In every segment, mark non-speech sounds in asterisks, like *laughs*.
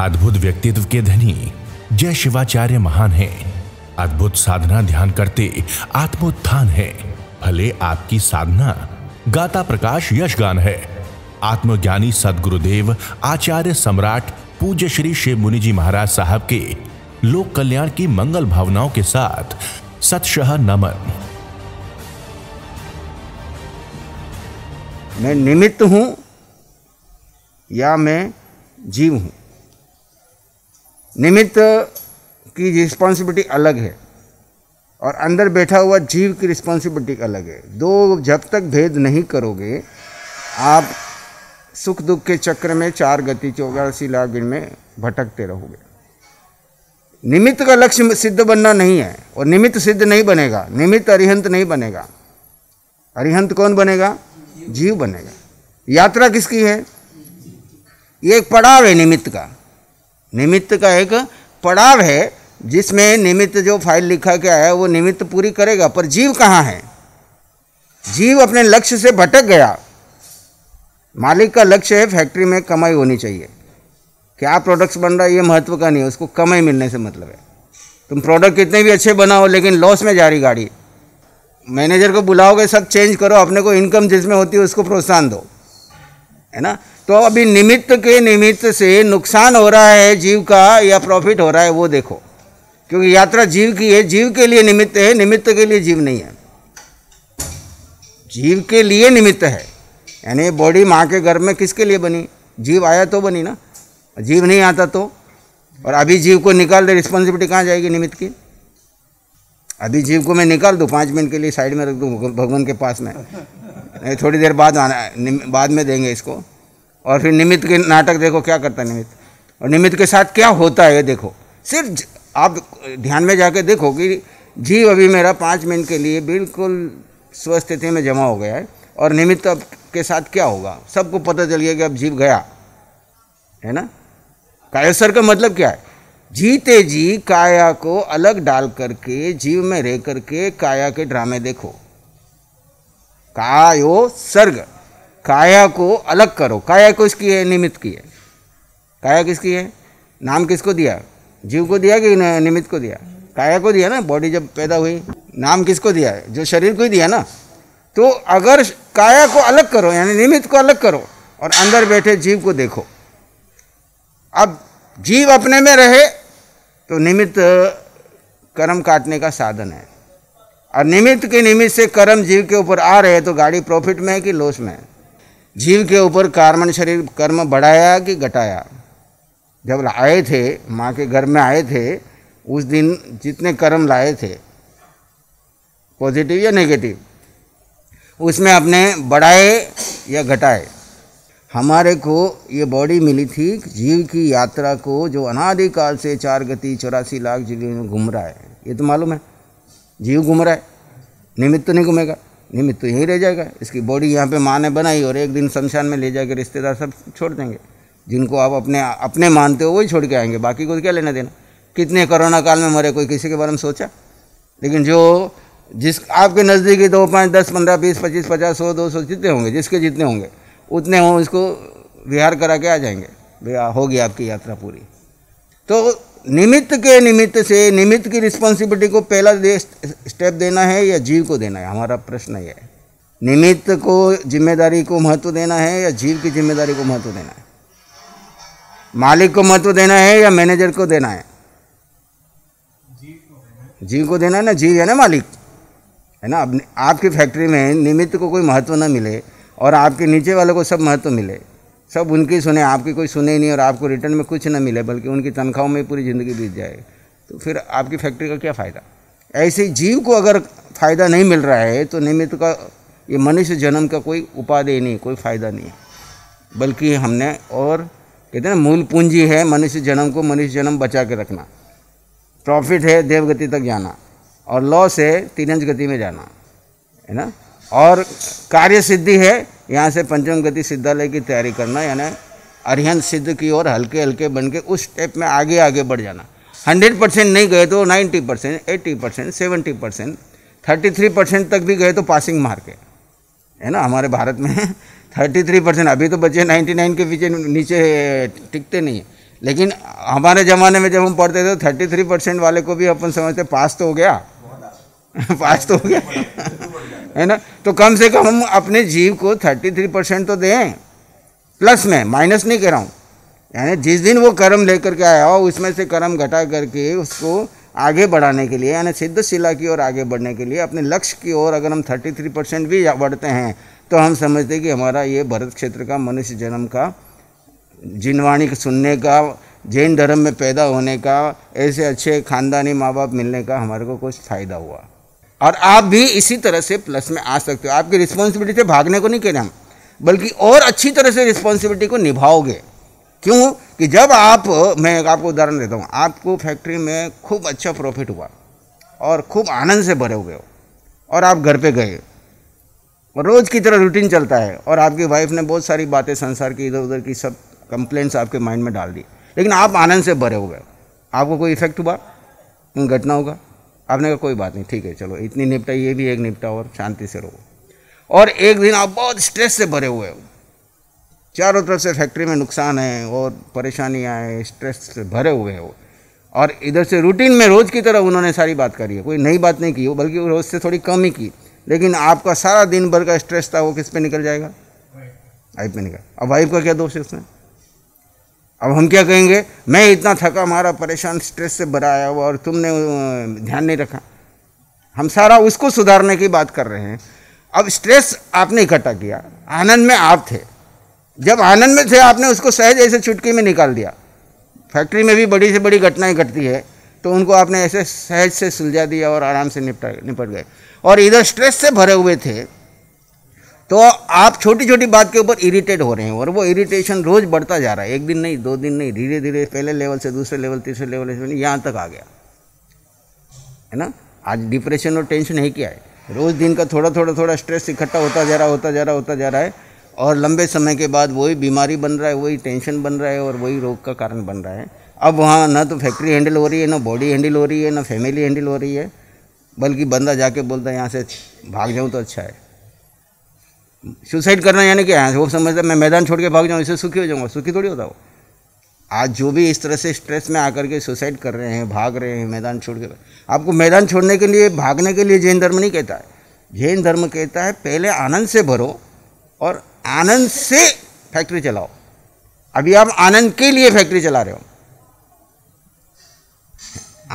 अद्भुत व्यक्तित्व के धनी जय शिवाचार्य महान है अद्भुत साधना ध्यान करते आत्मोत्थान है भले आपकी साधना गाता प्रकाश यशगान है आत्मज्ञानी सदगुरुदेव आचार्य सम्राट पूज्य श्री शिव मुनि जी महाराज साहब के लोक कल्याण की मंगल भावनाओं के साथ सतशह नमन मैं निमित्त हूं या मैं जीव हूं निमित्त की रिस्पॉन्सिबिलिटी अलग है और अंदर बैठा हुआ जीव की रिस्पॉन्सिबिलिटी अलग है दो जब तक भेद नहीं करोगे आप सुख दुख के चक्र में चार गति चौगासी गिण में भटकते रहोगे निमित्त का लक्ष्य सिद्ध बनना नहीं है और निमित्त सिद्ध नहीं बनेगा निमित्त अरिहंत नहीं बनेगा अरिहंत कौन बनेगा जीव बनेगा यात्रा किसकी है ये एक पड़ाव है निमित्त का निमित्त का एक पड़ाव है जिसमें निमित्त जो फाइल लिखा गया है वो निमित्त पूरी करेगा पर जीव कहाँ है जीव अपने लक्ष्य से भटक गया मालिक का लक्ष्य है फैक्ट्री में कमाई होनी चाहिए क्या प्रोडक्ट्स बन रहा है ये महत्व का नहीं है उसको कमाई मिलने से मतलब है तुम प्रोडक्ट कितने भी अच्छे बनाओ लेकिन लॉस में जा रही गाड़ी मैनेजर को बुलाओगे सब चेंज करो अपने को इनकम जिसमें होती है उसको प्रोत्साहन दो है ना तो अभी निमित्त के निमित्त से नुकसान हो रहा है जीव का या प्रॉफिट हो रहा है वो देखो क्योंकि यात्रा जीव की है जीव के लिए निमित्त है निमित्त के लिए जीव नहीं है जीव के लिए निमित्त है यानी बॉडी माँ के गर्भ में किसके लिए बनी जीव आया तो बनी ना जीव नहीं आता तो और अभी जीव को निकाल दे रिस्पॉन्सिबिलिटी कहाँ जाएगी निमित्त की अभी जीव को मैं निकाल दूँ पाँच मिनट के लिए साइड में रख दूँ भगवान के पास में थोड़ी देर बाद आना बाद में देंगे इसको और फिर निमित्त के नाटक देखो क्या करता है निमित्त और निमित्त के साथ क्या होता है देखो सिर्फ आप ध्यान में जाके देखो कि जीव अभी मेरा पाँच मिनट के लिए बिल्कुल स्वस्थिति में जमा हो गया है और निमित्त अब के साथ क्या होगा सबको पता चल गया कि अब जीव गया है ना कायसर का मतलब क्या है जीते जी काया को अलग डाल करके जीव में रह करके काया के ड्रामे देखो कायो सर्ग काया को अलग करो काया को इसकी है निमित्त की है काया किसकी है नाम किसको दिया जीव को दिया कि निमित्त को दिया काया को दिया ना बॉडी जब पैदा हुई नाम किसको दिया है जो शरीर को ही दिया ना तो अगर काया को अलग करो यानी निमित्त को अलग करो और अंदर बैठे जीव को देखो अब जीव अपने में रहे तो निमित्त कर्म काटने का साधन है और निमित्त के निमित्त से कर्म जीव के ऊपर आ रहे तो गाड़ी प्रॉफिट में है कि लॉस में जीव के ऊपर कार्मण शरीर कर्म बढ़ाया कि घटाया जब आए थे माँ के घर में आए थे उस दिन जितने कर्म लाए थे पॉजिटिव या नेगेटिव उसमें आपने बढ़ाए या घटाए हमारे को ये बॉडी मिली थी जीव की यात्रा को जो अनादिकाल से चार गति चौरासी लाख जीवन में घूम रहा है ये तो मालूम है जीव घूम रहा है निमित्त तो नहीं घूमेगा निमित्त तो यहीं रह जाएगा इसकी बॉडी यहाँ पे माँ ने बनाई और एक दिन शमशान में ले जाकर रिश्तेदार सब छोड़ देंगे जिनको आप अपने अपने मानते हो वही छोड़ के आएंगे बाकी को क्या लेना देना कितने कोरोना काल में मरे कोई किसी के बारे में सोचा लेकिन जो जिस आपके नज़दीकी दो पाँच दस पंद्रह बीस पच्चीस पचास सौ दो सौ जितने होंगे जिसके जितने होंगे उतने हों इसको विहार करा के आ जाएंगे भैया होगी आपकी यात्रा पूरी तो निमित्त के निमित्त से निमित्त की रिस्पॉन्सिबिलिटी को पहला दे, स्टेप देना है या जीव को देना है हमारा प्रश्न यह है निमित्त को जिम्मेदारी को महत्व देना है या जीव की जिम्मेदारी को महत्व देना है मालिक को महत्व देना है या मैनेजर को देना है जीव को देना है ना जीव है ना मालिक है ना अब आपकी फैक्ट्री में निमित्त को कोई महत्व ना मिले और आपके नीचे वालों को सब महत्व मिले सब उनकी सुने आपकी कोई सुने नहीं और आपको रिटर्न में कुछ ना मिले बल्कि उनकी तनख्वाहों में पूरी ज़िंदगी बीत जाए तो फिर आपकी फैक्ट्री का क्या फ़ायदा ऐसे जीव को अगर फ़ायदा नहीं मिल रहा है तो निमित्त का ये मनुष्य जन्म का कोई उपाधि नहीं कोई फ़ायदा नहीं है बल्कि हमने और कहते हैं ना मूल पूंजी है मनुष्य जन्म को मनुष्य जन्म बचा के रखना प्रॉफिट है देवगति तक जाना और लॉस है तिरंज गति में जाना है ना और कार्य सिद्धि है यहाँ से पंचम गति सिद्धालय की तैयारी करना यानी अरिहंत सिद्ध की ओर हल्के हल्के बन के उस स्टेप में आगे आगे बढ़ जाना हंड्रेड परसेंट नहीं गए तो ninety percent eighty percent seventy percent thirty three percent तक भी गए तो पासिंग मार्क है है ना हमारे भारत में थर्टी थ्री परसेंट अभी तो बच्चे नाइन्टी नाइन के पीछे नीचे टिकते नहीं है लेकिन हमारे ज़माने में जब हम पढ़ते थे तो थर्टी थ्री परसेंट वाले को भी अपन समझते पास तो हो गया पाँच *laughs* तो हो गया है ना तो कम से कम हम अपने जीव को थर्टी थ्री परसेंट तो दें प्लस में माइनस नहीं कर रहा हूँ यानी जिस दिन वो कर्म लेकर के आया हो उसमें से कर्म घटा करके उसको आगे बढ़ाने के लिए यानी सिद्ध शिला की ओर आगे बढ़ने के लिए अपने लक्ष्य की ओर अगर हम थर्टी थ्री परसेंट भी बढ़ते हैं तो हम समझते कि हमारा ये भरत क्षेत्र का मनुष्य जन्म का जिनवाणी सुनने का जैन धर्म में पैदा होने का ऐसे अच्छे खानदानी माँ बाप मिलने का हमारे को कुछ फ़ायदा हुआ और आप भी इसी तरह से प्लस में आ सकते हो आपकी रिस्पॉन्सिबिलिटी से भागने को नहीं कह रहे हम बल्कि और अच्छी तरह से रिस्पॉन्सिबिलिटी को निभाओगे क्यों कि जब आप मैं एक आपको उदाहरण देता हूँ आपको फैक्ट्री में खूब अच्छा प्रॉफिट हुआ और खूब आनंद से भरे हुए हो और आप घर पे गए और रोज़ की तरह रूटीन चलता है और आपकी वाइफ ने बहुत सारी बातें संसार की इधर उधर की सब कंप्लेंट्स आपके माइंड में डाल दी लेकिन आप आनंद से भरे हुए आपको कोई इफेक्ट हुआ घटना होगा आपने कहा कोई बात नहीं ठीक है चलो इतनी निपटा ये भी एक निपटा और शांति से रहो और एक दिन आप बहुत स्ट्रेस से भरे हुए हो चारों तरफ से फैक्ट्री में नुकसान है और परेशानियाँ हैं स्ट्रेस से भरे हुए हो और इधर से रूटीन में रोज़ की तरह उन्होंने सारी बात करी है कोई नई बात नहीं की वो बल्कि रोज़ से थोड़ी कम ही की लेकिन आपका सारा दिन भर का स्ट्रेस था वो किस पे निकल जाएगा वाइफ पे निकल अब वाइफ का क्या दोष है उसमें अब हम क्या कहेंगे मैं इतना थका मारा परेशान स्ट्रेस से भरा आया हुआ और तुमने ध्यान नहीं रखा हम सारा उसको सुधारने की बात कर रहे हैं अब स्ट्रेस आपने इकट्ठा किया आनंद में आप थे जब आनंद में थे आपने उसको सहज ऐसे चुटकी में निकाल दिया फैक्ट्री में भी बड़ी से बड़ी घटनाएं घटती है तो उनको आपने ऐसे सहज से सुलझा दिया और आराम से निपटा निपट गए और इधर स्ट्रेस से भरे हुए थे तो आप छोटी छोटी बात के ऊपर इरिटेट हो रहे हैं और वो इरिटेशन रोज़ बढ़ता जा रहा है एक दिन नहीं दो दिन नहीं धीरे धीरे पहले लेवल से दूसरे लेवल तीसरे लेवल से यहाँ तक आ गया है ना आज डिप्रेशन और टेंशन है क्या है रोज़ दिन का थोड़ा थोड़ा थोड़ा स्ट्रेस इकट्ठा होता जा रहा होता जा रहा होता जा रहा है और लंबे समय के बाद वही बीमारी बन रहा है वही टेंशन बन रहा है और वही रोग का कारण बन रहा है अब वहाँ ना तो फैक्ट्री हैंडल हो रही है ना बॉडी हैंडल हो रही है ना फैमिली हैंडल हो रही है बल्कि बंदा जाके बोलता है यहाँ से भाग जाऊँ तो अच्छा है सुसाइड करना यानी क्या है हाँ, वो समझता मैं मैदान छोड़ के भाग जाऊँ इससे सुखी हो जाऊँगा सुखी थोड़ी होता वो आज जो भी इस तरह से स्ट्रेस में आकर के सुसाइड कर रहे हैं भाग रहे हैं मैदान छोड़ के आपको मैदान छोड़ने के लिए भागने के लिए जैन धर्म नहीं कहता है जैन धर्म कहता है पहले आनंद से भरो और आनंद से फैक्ट्री चलाओ अभी आप आनंद के लिए फैक्ट्री चला रहे हो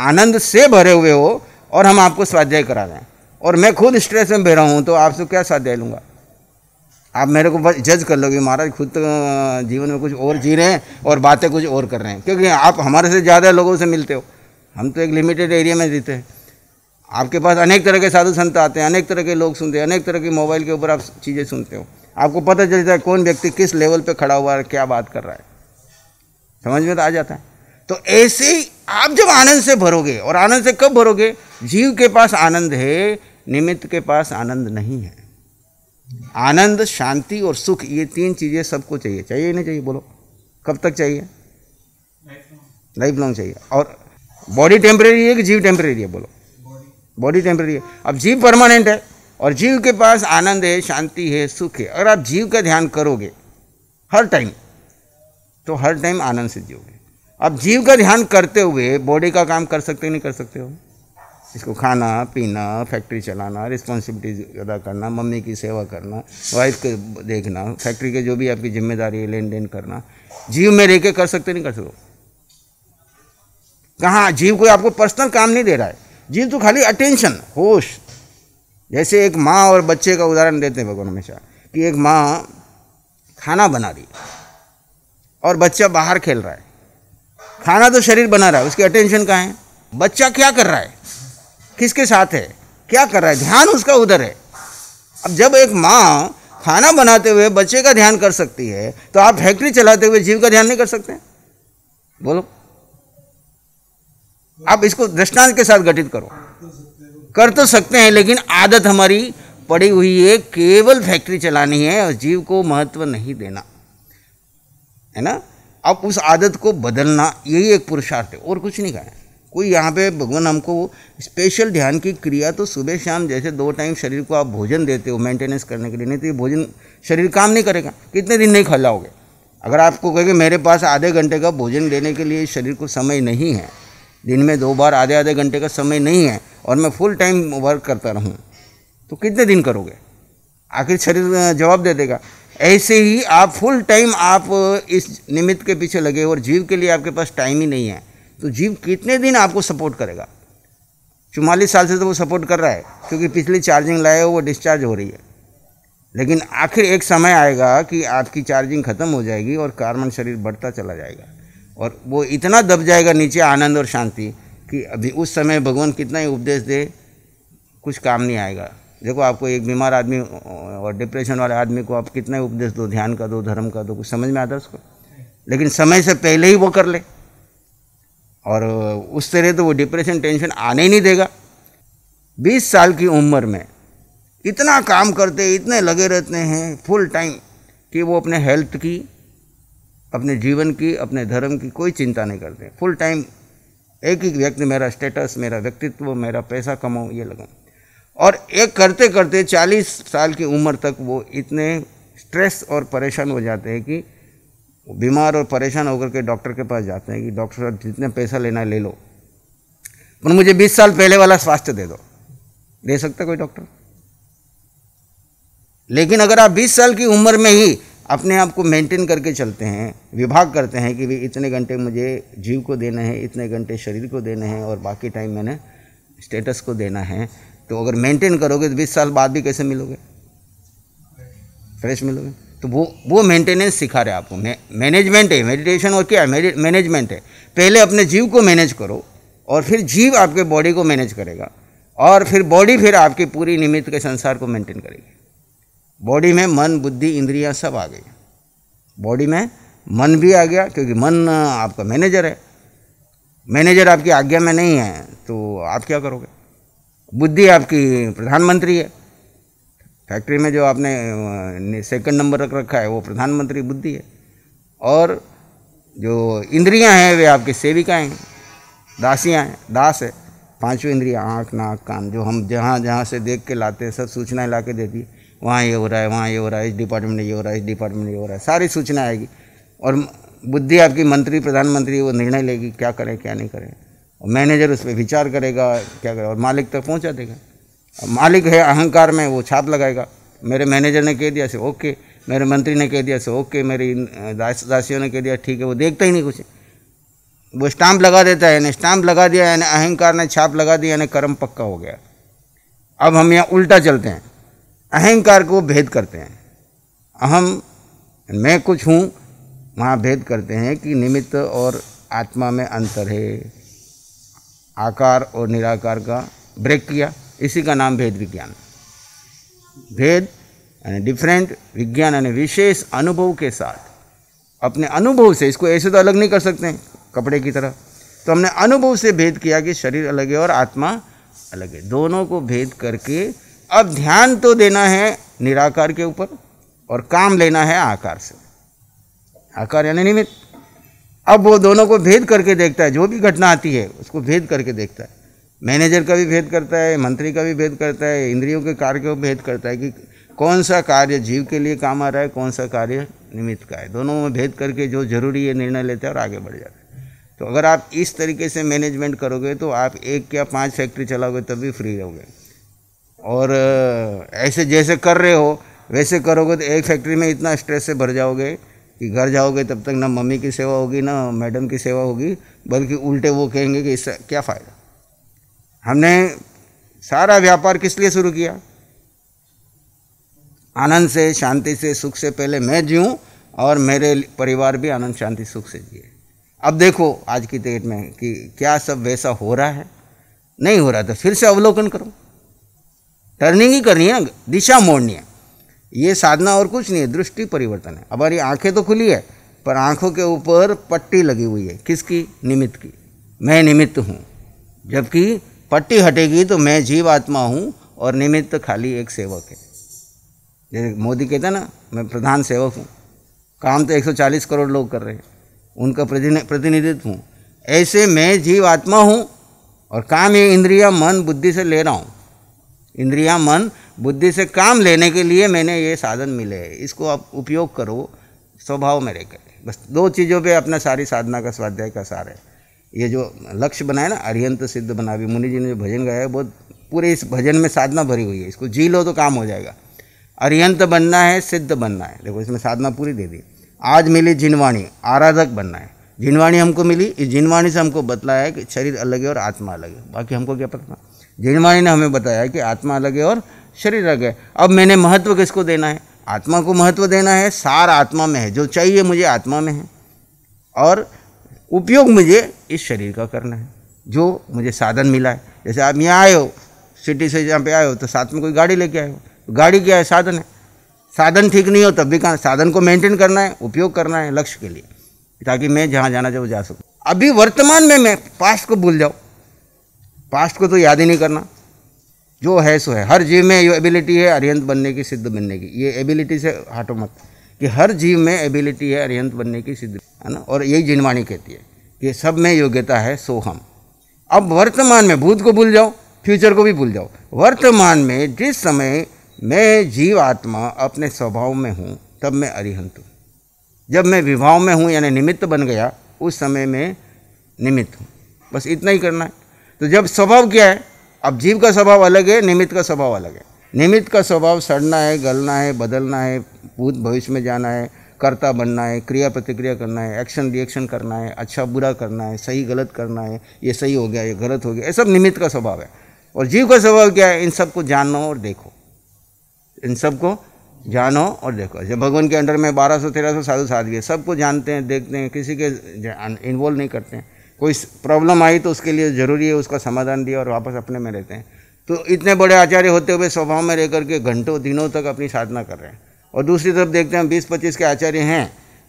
आनंद से भरे हुए हो और हम आपको स्वाध्याय करा रहे हैं और मैं खुद स्ट्रेस में बह रहा हूँ तो आपसे क्या स्वाध्याय लूँगा आप मेरे को बस जज कर लोगे महाराज खुद तो जीवन में कुछ और जी रहे हैं और बातें कुछ और कर रहे हैं क्योंकि आप हमारे से ज़्यादा लोगों से मिलते हो हम तो एक लिमिटेड एरिया में जीते हैं आपके पास अनेक तरह के साधु संत आते हैं अनेक तरह के लोग सुनते हैं अनेक तरह के मोबाइल के ऊपर आप चीज़ें सुनते हो आपको पता चलता है कौन व्यक्ति किस लेवल पर खड़ा हुआ है क्या बात कर रहा है समझ में तो आ जाता है तो ऐसे ही आप जब आनंद से भरोगे और आनंद से कब भरोगे जीव के पास आनंद है निमित्त के पास आनंद नहीं है आनंद शांति और सुख ये तीन चीज़ें सबको चाहिए चाहिए नहीं चाहिए बोलो कब तक चाहिए लाइफ लॉन्ग चाहिए और बॉडी टेम्प्रेरी है कि जीव टेम्प्रेरी है बोलो बॉडी टेम्प्रेरी है अब जीव परमानेंट है और जीव के पास आनंद है शांति है सुख है अगर आप जीव का ध्यान करोगे हर टाइम तो हर टाइम आनंद से जियोगे अब जीव का ध्यान करते हुए बॉडी का काम कर सकते नहीं कर सकते हो इसको खाना पीना फैक्ट्री चलाना रिस्पॉन्सिबिलिटीज अदा करना मम्मी की सेवा करना वाइफ के देखना फैक्ट्री के जो भी आपकी जिम्मेदारी है लेन देन करना जीव में रह के कर सकते नहीं कर सकते कहाँ जीव कोई आपको पर्सनल काम नहीं दे रहा है जीव तो खाली अटेंशन होश जैसे एक माँ और बच्चे का उदाहरण देते हैं भगवान हमेशा कि एक माँ खाना बना रही और बच्चा बाहर खेल रहा है खाना तो शरीर बना रहा है उसकी अटेंशन कहाँ है बच्चा क्या कर रहा है किसके साथ है क्या कर रहा है ध्यान उसका उधर है अब जब एक माँ खाना बनाते हुए बच्चे का ध्यान कर सकती है तो आप फैक्ट्री चलाते हुए जीव का ध्यान नहीं कर सकते बोलो आप इसको दृष्टांत के साथ गठित करो कर तो सकते हैं लेकिन आदत हमारी पड़ी हुई है केवल फैक्ट्री चलानी है और जीव को महत्व नहीं देना है ना अब उस आदत को बदलना यही एक पुरुषार्थ है और कुछ नहीं कहा है कोई यहाँ पे भगवान हमको स्पेशल ध्यान की क्रिया तो सुबह शाम जैसे दो टाइम शरीर को आप भोजन देते हो मेंटेनेंस करने के लिए नहीं तो ये भोजन शरीर काम नहीं करेगा कितने दिन नहीं खिलाओगे अगर आपको कहेंगे मेरे पास आधे घंटे का भोजन देने के लिए शरीर को समय नहीं है दिन में दो बार आधे आधे घंटे का समय नहीं है और मैं फुल टाइम वर्क करता रहूँ तो कितने दिन करोगे आखिर शरीर जवाब दे देगा ऐसे ही आप फुल टाइम आप इस निमित्त के पीछे लगे और जीव के लिए आपके पास टाइम ही नहीं है तो जीव कितने दिन आपको सपोर्ट करेगा चुमालीस साल से तो वो सपोर्ट कर रहा है क्योंकि पिछली चार्जिंग लाए हो वो डिस्चार्ज हो रही है लेकिन आखिर एक समय आएगा कि आपकी चार्जिंग ख़त्म हो जाएगी और कार्बन शरीर बढ़ता चला जाएगा और वो इतना दब जाएगा नीचे आनंद और शांति कि अभी उस समय भगवान कितना ही उपदेश दे कुछ काम नहीं आएगा देखो आपको एक बीमार आदमी और डिप्रेशन वाले आदमी को आप कितना उपदेश दो ध्यान का दो धर्म का दो कुछ समझ में आता है उसको लेकिन समय से पहले ही वो कर ले और उस तरह तो वो डिप्रेशन टेंशन आने ही नहीं देगा 20 साल की उम्र में इतना काम करते इतने लगे रहते हैं फुल टाइम कि वो अपने हेल्थ की अपने जीवन की अपने धर्म की कोई चिंता नहीं करते फुल टाइम एक ही व्यक्ति मेरा स्टेटस मेरा व्यक्तित्व मेरा पैसा कमाऊँ ये लगाऊँ और एक करते करते 40 साल की उम्र तक वो इतने स्ट्रेस और परेशान हो जाते हैं कि बीमार और परेशान होकर के डॉक्टर के पास जाते हैं कि डॉक्टर साहब जितना पैसा लेना है ले लो पर मुझे 20 साल पहले वाला स्वास्थ्य दे दो दे सकता कोई डॉक्टर लेकिन अगर आप 20 साल की उम्र में ही अपने आप को मेंटेन करके चलते हैं विभाग करते हैं कि भाई इतने घंटे मुझे जीव को देना है इतने घंटे शरीर को देने हैं और बाकी टाइम मैंने स्टेटस को देना है तो अगर मेंटेन करोगे तो बीस साल बाद भी कैसे मिलोगे फ्रेश मिलोगे तो वो वो मेंटेनेंस सिखा रहे आपको मैनेजमेंट है मेडिटेशन और क्या है मैनेजमेंट है पहले अपने जीव को मैनेज करो और फिर जीव आपके बॉडी को मैनेज करेगा और फिर बॉडी फिर आपकी पूरी निमित्त के संसार को मेंटेन करेगी बॉडी में मन बुद्धि इंद्रियां सब आ गई बॉडी में मन भी आ गया क्योंकि मन आपका मैनेजर है मैनेजर आपकी आज्ञा में नहीं है तो आप क्या करोगे बुद्धि आपकी प्रधानमंत्री है फैक्ट्री में जो आपने सेकंड नंबर रख रखा है वो प्रधानमंत्री बुद्धि है और जो इंद्रियां हैं वे आपकी सेविकाएँ हैं दासियाँ हैं दास है पाँचों इंद्रियाँ आँख नाक कान जो हम जहाँ जहाँ से देख के लाते हैं सब सूचनाएँ ला के देती है वहाँ ये हो रहा है वहाँ ये हो रहा है इस डिपार्टमेंट ये हो रहा है इस डिपार्टमेंट ये हो रहा है सारी सूचना आएगी और बुद्धि आपकी मंत्री प्रधानमंत्री वो निर्णय लेगी क्या करें क्या नहीं करें और मैनेजर उस पर विचार करेगा क्या करेगा और मालिक तक पहुँचा देगा मालिक है अहंकार में वो छाप लगाएगा मेरे मैनेजर ने कह दिया से ओके मेरे मंत्री ने कह दिया से ओके मेरी दास दासियों ने कह दिया ठीक है वो देखता ही नहीं कुछ वो स्टाम्प लगा देता है यानी स्टाम्प लगा दिया यानी अहंकार ने छाप लगा दिया यानी कर्म पक्का हो गया अब हम यहाँ उल्टा चलते हैं अहंकार को भेद करते हैं अहम मैं कुछ हूँ वहाँ भेद करते हैं कि निमित्त और आत्मा में अंतर है आकार और निराकार का ब्रेक किया इसी का नाम भेद विज्ञान भेद यानी डिफरेंट विज्ञान यानी विशेष अनुभव के साथ अपने अनुभव से इसको ऐसे तो अलग नहीं कर सकते कपड़े की तरह तो हमने अनुभव से भेद किया कि शरीर अलग है और आत्मा अलग है दोनों को भेद करके अब ध्यान तो देना है निराकार के ऊपर और काम लेना है आकार से आकार यानी निमित्त अब वो दोनों को भेद करके देखता है जो भी घटना आती है उसको भेद करके देखता है मैनेजर का भी भेद करता है मंत्री का भी भेद करता है इंद्रियों के कार्य का भेद करता है कि कौन सा कार्य जीव के लिए काम आ रहा है कौन सा कार्य निमित्त का है दोनों में भेद करके जो जरूरी है निर्णय लेते हैं और आगे बढ़ जाते हैं तो अगर आप इस तरीके से मैनेजमेंट करोगे तो आप एक या पांच फैक्ट्री चलाओगे तब भी फ्री रहोगे और ऐसे जैसे कर रहे हो वैसे करोगे तो एक फैक्ट्री में इतना स्ट्रेस से भर जाओगे कि घर जाओगे तब तक ना मम्मी की सेवा होगी ना मैडम की सेवा होगी बल्कि उल्टे वो कहेंगे कि इससे क्या फ़ायदा हमने सारा व्यापार किस लिए शुरू किया आनंद से शांति से सुख से पहले मैं जीऊँ और मेरे परिवार भी आनंद शांति सुख से जिए अब देखो आज की डेट में कि क्या सब वैसा हो रहा है नहीं हो रहा तो फिर से अवलोकन करो टर्निंग ही करनी है दिशा मोड़नी है ये साधना और कुछ नहीं है दृष्टि परिवर्तन है हमारी आंखें तो खुली है पर आंखों के ऊपर पट्टी लगी हुई है किसकी निमित्त की मैं निमित्त हूँ जबकि पट्टी हटेगी तो मैं जीव आत्मा हूँ और निमित्त तो खाली एक सेवक है जैसे मोदी कहते ना मैं प्रधान सेवक हूँ काम तो 140 करोड़ लोग कर रहे हैं उनका प्रतिनिधित्व हूँ ऐसे मैं जीव आत्मा हूँ और काम ये इंद्रिया मन बुद्धि से ले रहा हूँ इंद्रिया मन बुद्धि से काम लेने के लिए मैंने ये साधन मिले हैं इसको आप उपयोग करो स्वभाव में रहकर बस दो चीज़ों पे अपना सारी साधना का स्वाध्याय का सार है ये जो लक्ष्य बनाया ना अरियंत सिद्ध बना भी मुनि जी ने जो भजन गाया है बहुत पूरे इस भजन में साधना भरी हुई है इसको जी लो तो काम हो जाएगा अरियंत बनना है सिद्ध बनना है देखो इसमें साधना पूरी दे दी आज मिली जिनवाणी आराधक बनना है जिनवाणी हमको मिली इस जिनवाणी से हमको बतलाया है कि शरीर अलग है और आत्मा अलग है बाकी हमको क्या पता जिनवाणी ने हमें बताया कि आत्मा अलग है और शरीर अलग है अब मैंने महत्व किसको देना है आत्मा को महत्व देना है सार आत्मा में है जो चाहिए मुझे आत्मा में है और उपयोग मुझे इस शरीर का करना है जो मुझे साधन मिला है जैसे आप यहाँ आए हो सिटी से जहाँ पे आए हो तो साथ में कोई गाड़ी लेके आए हो तो गाड़ी क्या है साधन है साधन ठीक नहीं हो तब भी कहाँ साधन को मेंटेन करना है उपयोग करना है लक्ष्य के लिए ताकि मैं जहाँ जाना चाहूँ जा सकूँ अभी वर्तमान में मैं पास्ट को भूल जाऊँ पास्ट को तो याद ही नहीं करना जो है सो है हर जीव में ये एबिलिटी है अरियंत बनने की सिद्ध बनने की ये एबिलिटी से हटो मत कि हर जीव में एबिलिटी है अरिहंत बनने की सिद्धि है ना और यही जिनवाणी कहती है कि सब में योग्यता है सो हम अब वर्तमान में भूत को भूल जाओ फ्यूचर को भी भूल जाओ वर्तमान में जिस समय मैं जीव आत्मा अपने स्वभाव में हूँ तब मैं अरिहंत हूँ जब मैं विभाव में हूँ यानी निमित्त बन गया उस समय में निमित्त हूँ बस इतना ही करना है तो जब स्वभाव क्या है अब जीव का स्वभाव अलग है निमित्त का स्वभाव अलग है निमित्त का स्वभाव सड़ना है गलना है बदलना है भूत भविष्य में जाना है कर्ता बनना है क्रिया प्रतिक्रिया करना है एक्शन रिएक्शन करना है अच्छा बुरा करना है सही गलत करना है ये सही हो गया ये गलत हो गया ये सब निमित्त का स्वभाव है और जीव का स्वभाव क्या है इन सबको जानो और देखो इन सबको जानो और देखो जब भगवान के अंडर में बारह सौ तेरह सौ साधु साधवी है सबको जानते हैं देखते हैं किसी के इन्वॉल्व नहीं करते हैं कोई प्रॉब्लम आई तो उसके लिए ज़रूरी है उसका समाधान दिया और वापस अपने में रहते हैं तो इतने बड़े आचार्य होते हुए स्वभाव में रह करके घंटों दिनों तक अपनी साधना कर रहे हैं और दूसरी तरफ देखते हैं बीस पच्चीस के आचार्य हैं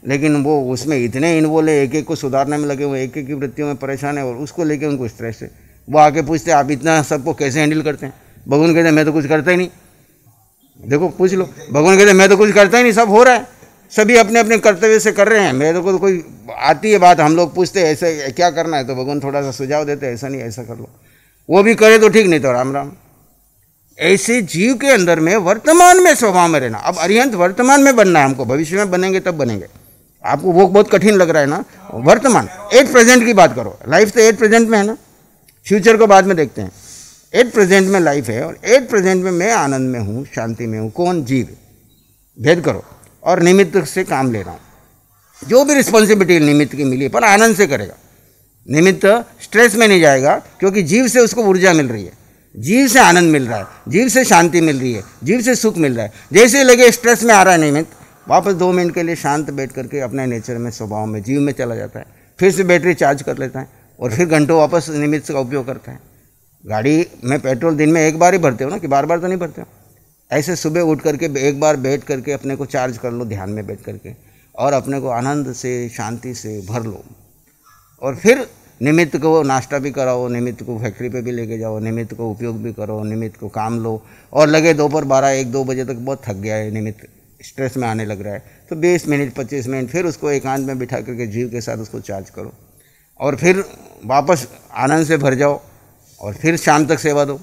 लेकिन वो उसमें इतने इन्वॉल्व है एक एक को सुधारने में लगे हुए एक एक की वृत्तियों में परेशान है और उसको लेके उनको स्ट्रेस है वो आके पूछते आप इतना सबको कैसे हैंडल करते हैं भगवान कहते हैं मैं तो कुछ करता ही नहीं देखो पूछ लो भगवान कहते मैं तो कुछ करता ही नहीं सब हो रहा है सभी अपने अपने कर्तव्य से कर रहे हैं मेरे को तो कोई आती है बात हम लोग पूछते ऐसे क्या करना है तो भगवान थोड़ा सा सुझाव देते ऐसा नहीं ऐसा कर लो वो भी करे तो ठीक नहीं तो राम राम ऐसे जीव के अंदर में वर्तमान में स्वभाव में रहना अब अरिहंत वर्तमान में बनना है हमको भविष्य में बनेंगे तब बनेंगे आपको वो बहुत कठिन लग रहा है ना वर्तमान एट प्रेजेंट की बात करो लाइफ तो एट प्रेजेंट में है ना फ्यूचर को बाद में देखते हैं एट प्रेजेंट में लाइफ है और एट प्रेजेंट में मैं आनंद में हूँ शांति में हूँ कौन जीव भेद करो और निमित्त से काम ले रहा हूँ जो भी रिस्पॉन्सिबिलिटी निमित्त की मिली पर आनंद से करेगा निमित्त स्ट्रेस में नहीं जाएगा क्योंकि जीव से उसको ऊर्जा मिल रही है जीव से आनंद मिल रहा है जीव से शांति मिल रही है जीव से सुख मिल रहा है जैसे लगे स्ट्रेस में आ रहा है निमित्त वापस दो मिनट के लिए शांत बैठ करके अपने नेचर में स्वभाव में जीव में चला जाता है फिर से बैटरी चार्ज कर लेता है और फिर घंटों वापस निमित्त का उपयोग करता है गाड़ी में पेट्रोल दिन में एक बार ही भरते हो ना कि बार बार तो नहीं भरते हो ऐसे सुबह उठ करके एक बार बैठ करके अपने को चार्ज कर लो ध्यान में बैठ करके और अपने को आनंद से शांति से भर लो और फिर निमित्त को नाश्ता भी कराओ निमित्त को फैक्ट्री पे भी लेके जाओ निमित्त को उपयोग भी करो निमित्त को काम लो और लगे दोपहर बारह एक दो बजे तक बहुत थक गया है निमित्त स्ट्रेस में आने लग रहा है तो बीस मिनट पच्चीस मिनट फिर उसको एकांत में बिठा करके जीव के साथ उसको चार्ज करो और फिर वापस आनंद से भर जाओ और फिर शाम तक सेवा दो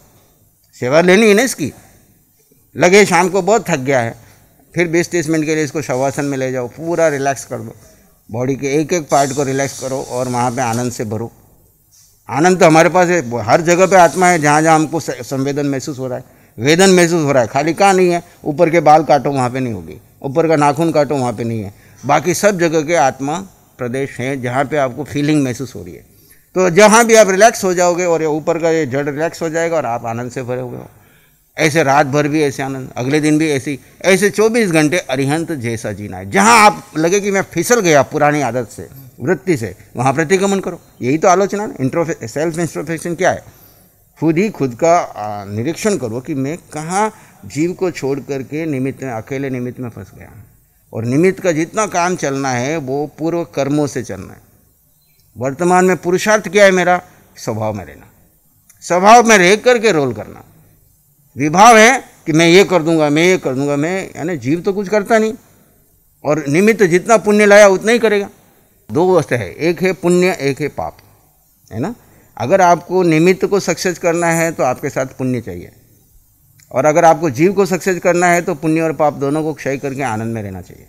सेवा लेनी है ना इसकी लगे शाम को बहुत थक गया है फिर बीस तीस मिनट के लिए इसको शवासन में ले जाओ पूरा रिलैक्स कर दो बॉडी के एक एक पार्ट को रिलैक्स करो और वहाँ पे आनंद से भरो आनंद तो हमारे पास है हर जगह पे आत्मा है जहाँ जहाँ हमको संवेदन महसूस हो रहा है वेदन महसूस हो रहा है खाली कहाँ नहीं है ऊपर के बाल काटो वहाँ पे नहीं होगी ऊपर का नाखून काटो वहाँ पे नहीं है बाकी सब जगह के आत्मा प्रदेश हैं जहाँ पर आपको फीलिंग महसूस हो रही है तो जहाँ भी आप रिलैक्स हो जाओगे और ये ऊपर का ये जड़ रिलैक्स हो जाएगा और आप आनंद से भरे हो ऐसे रात भर भी ऐसे आनंद अगले दिन भी ऐसी ऐसे 24 घंटे अरिहंत जैसा जीना है जहाँ आप लगे कि मैं फिसल गया पुरानी आदत से वृत्ति से वहाँ प्रतिक्रमण करो यही तो आलोचना है इंट्रोफे सेल्फ इंस्ट्रोफेक्शन क्या है खुद ही खुद का निरीक्षण करो कि मैं कहाँ जीव को छोड़ करके निमित्त में अकेले निमित्त में फंस गया और निमित्त का जितना काम चलना है वो पूर्व कर्मों से चलना है वर्तमान में पुरुषार्थ क्या है मेरा स्वभाव में रहना स्वभाव में रह करके रोल करना विभाव है कि मैं ये कर दूंगा मैं ये कर दूंगा मैं यानी जीव तो कुछ करता नहीं और निमित्त जितना पुण्य लाया उतना ही करेगा दो वस्तु है एक है पुण्य एक है पाप है ना अगर आपको निमित्त को सक्सेस करना है तो आपके साथ पुण्य चाहिए और अगर आपको जीव को सक्सेस करना है तो पुण्य और पाप दोनों को क्षय करके आनंद में रहना चाहिए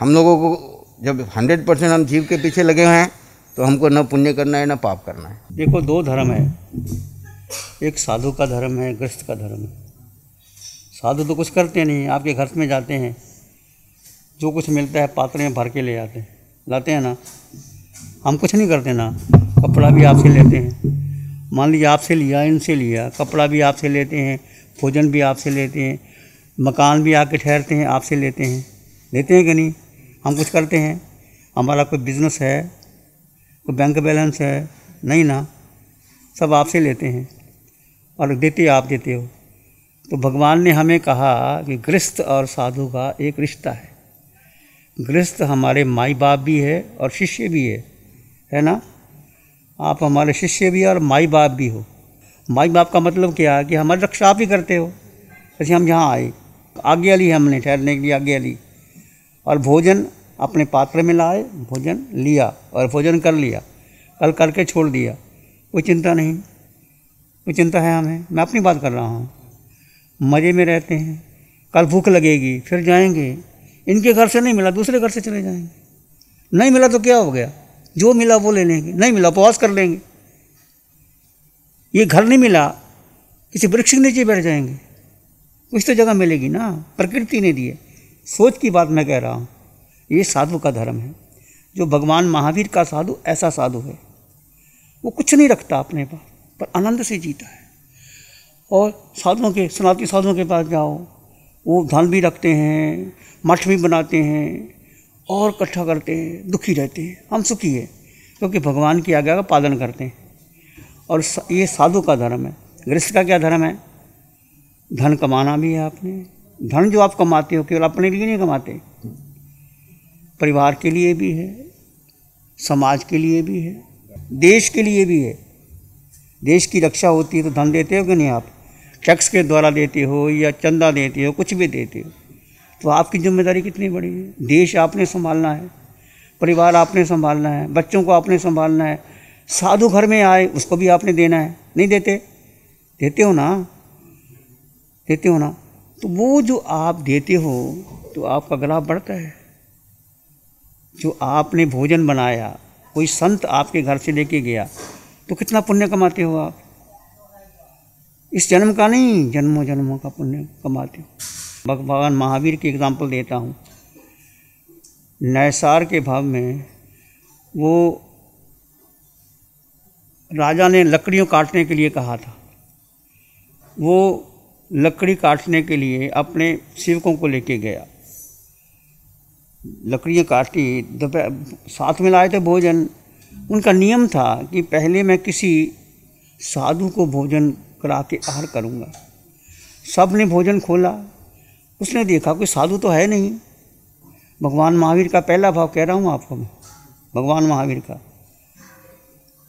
हम लोगों को जब हंड्रेड परसेंट हम जीव के पीछे लगे हुए हैं तो हमको न पुण्य करना है न पाप करना है देखो दो धर्म है एक साधु का धर्म है ग्रस्त का धर्म है साधु तो कुछ करते नहीं आपके घर में जाते हैं जो कुछ मिलता है पात्र में भर के ले आते हैं लाते हैं ना हम कुछ नहीं करते ना कपड़ा भी आपसे लेते हैं मान लीजिए आपसे लिया इनसे लिया कपड़ा भी आपसे लेते हैं भोजन भी आपसे लेते हैं मकान भी आके ठहरते हैं आपसे लेते हैं लेते हैं कि नहीं हम कुछ करते हैं हमारा कोई बिजनेस है कोई बैंक बैलेंस है नहीं ना सब आपसे लेते हैं और देते आप देते हो तो भगवान ने हमें कहा कि गृहस्थ और साधु का एक रिश्ता है गृहस्थ हमारे माई बाप भी है और शिष्य भी है है ना आप हमारे शिष्य भी और माई बाप भी हो माई बाप का मतलब क्या है कि हमारी रक्षा आप ही करते हो जैसे हम यहाँ आए आज्ञा ली हमने ठहरने के लिए आज्ञा ली और भोजन अपने पात्र में लाए भोजन लिया और भोजन कर लिया कल करके छोड़ दिया कोई चिंता नहीं कोई चिंता है हमें मैं अपनी बात कर रहा हूँ मज़े में रहते हैं कल भूख लगेगी फिर जाएंगे इनके घर से नहीं मिला दूसरे घर से चले जाएंगे नहीं मिला तो क्या हो गया जो मिला वो ले लेंगे नहीं मिला तो उपवास कर लेंगे ये घर नहीं मिला किसी वृक्ष के नीचे बैठ जाएंगे कुछ तो जगह मिलेगी ना प्रकृति ने दी है सोच की बात मैं कह रहा हूँ ये साधु का धर्म है जो भगवान महावीर का साधु ऐसा साधु है वो कुछ नहीं रखता अपने पास पर आनंद से जीता है और साधुओं के सनातनी साधुओं के पास जाओ वो धन भी रखते हैं मठ भी बनाते हैं और इकट्ठा करते हैं दुखी रहते हैं हम सुखी है क्योंकि भगवान की आज्ञा का पालन करते हैं और ये साधु का धर्म है गृहस्थ का क्या धर्म है धन कमाना भी है आपने धन जो आप कमाते हो केवल अपने लिए नहीं कमाते परिवार के लिए भी है समाज के लिए भी है देश के लिए भी है देश की रक्षा होती है तो धन देते हो कि नहीं आप टैक्स के द्वारा देते हो या चंदा देते हो कुछ भी देते हो तो आपकी जिम्मेदारी कितनी बड़ी है देश आपने संभालना है परिवार आपने संभालना है बच्चों को आपने संभालना है साधु घर में आए उसको भी आपने देना है नहीं देते देते हो ना देते हो ना तो वो जो आप देते हो तो आपका गला बढ़ता है जो आपने भोजन बनाया कोई संत आपके घर से लेके गया तो कितना पुण्य कमाते हो आप इस जन्म का नहीं जन्मों जन्मों का पुण्य कमाते हो भगवान महावीर की एग्जाम्पल देता हूँ नैसार के भाव में वो राजा ने लकड़ियों काटने के लिए कहा था वो लकड़ी काटने के लिए अपने सेवकों को लेके गया लकड़ियाँ काटी दोपहर साथ में लाए थे भोजन उनका नियम था कि पहले मैं किसी साधु को भोजन करा के आहार करूँगा सब ने भोजन खोला उसने देखा कोई साधु तो है नहीं भगवान महावीर का पहला भाव कह रहा हूँ आपको मैं भगवान महावीर का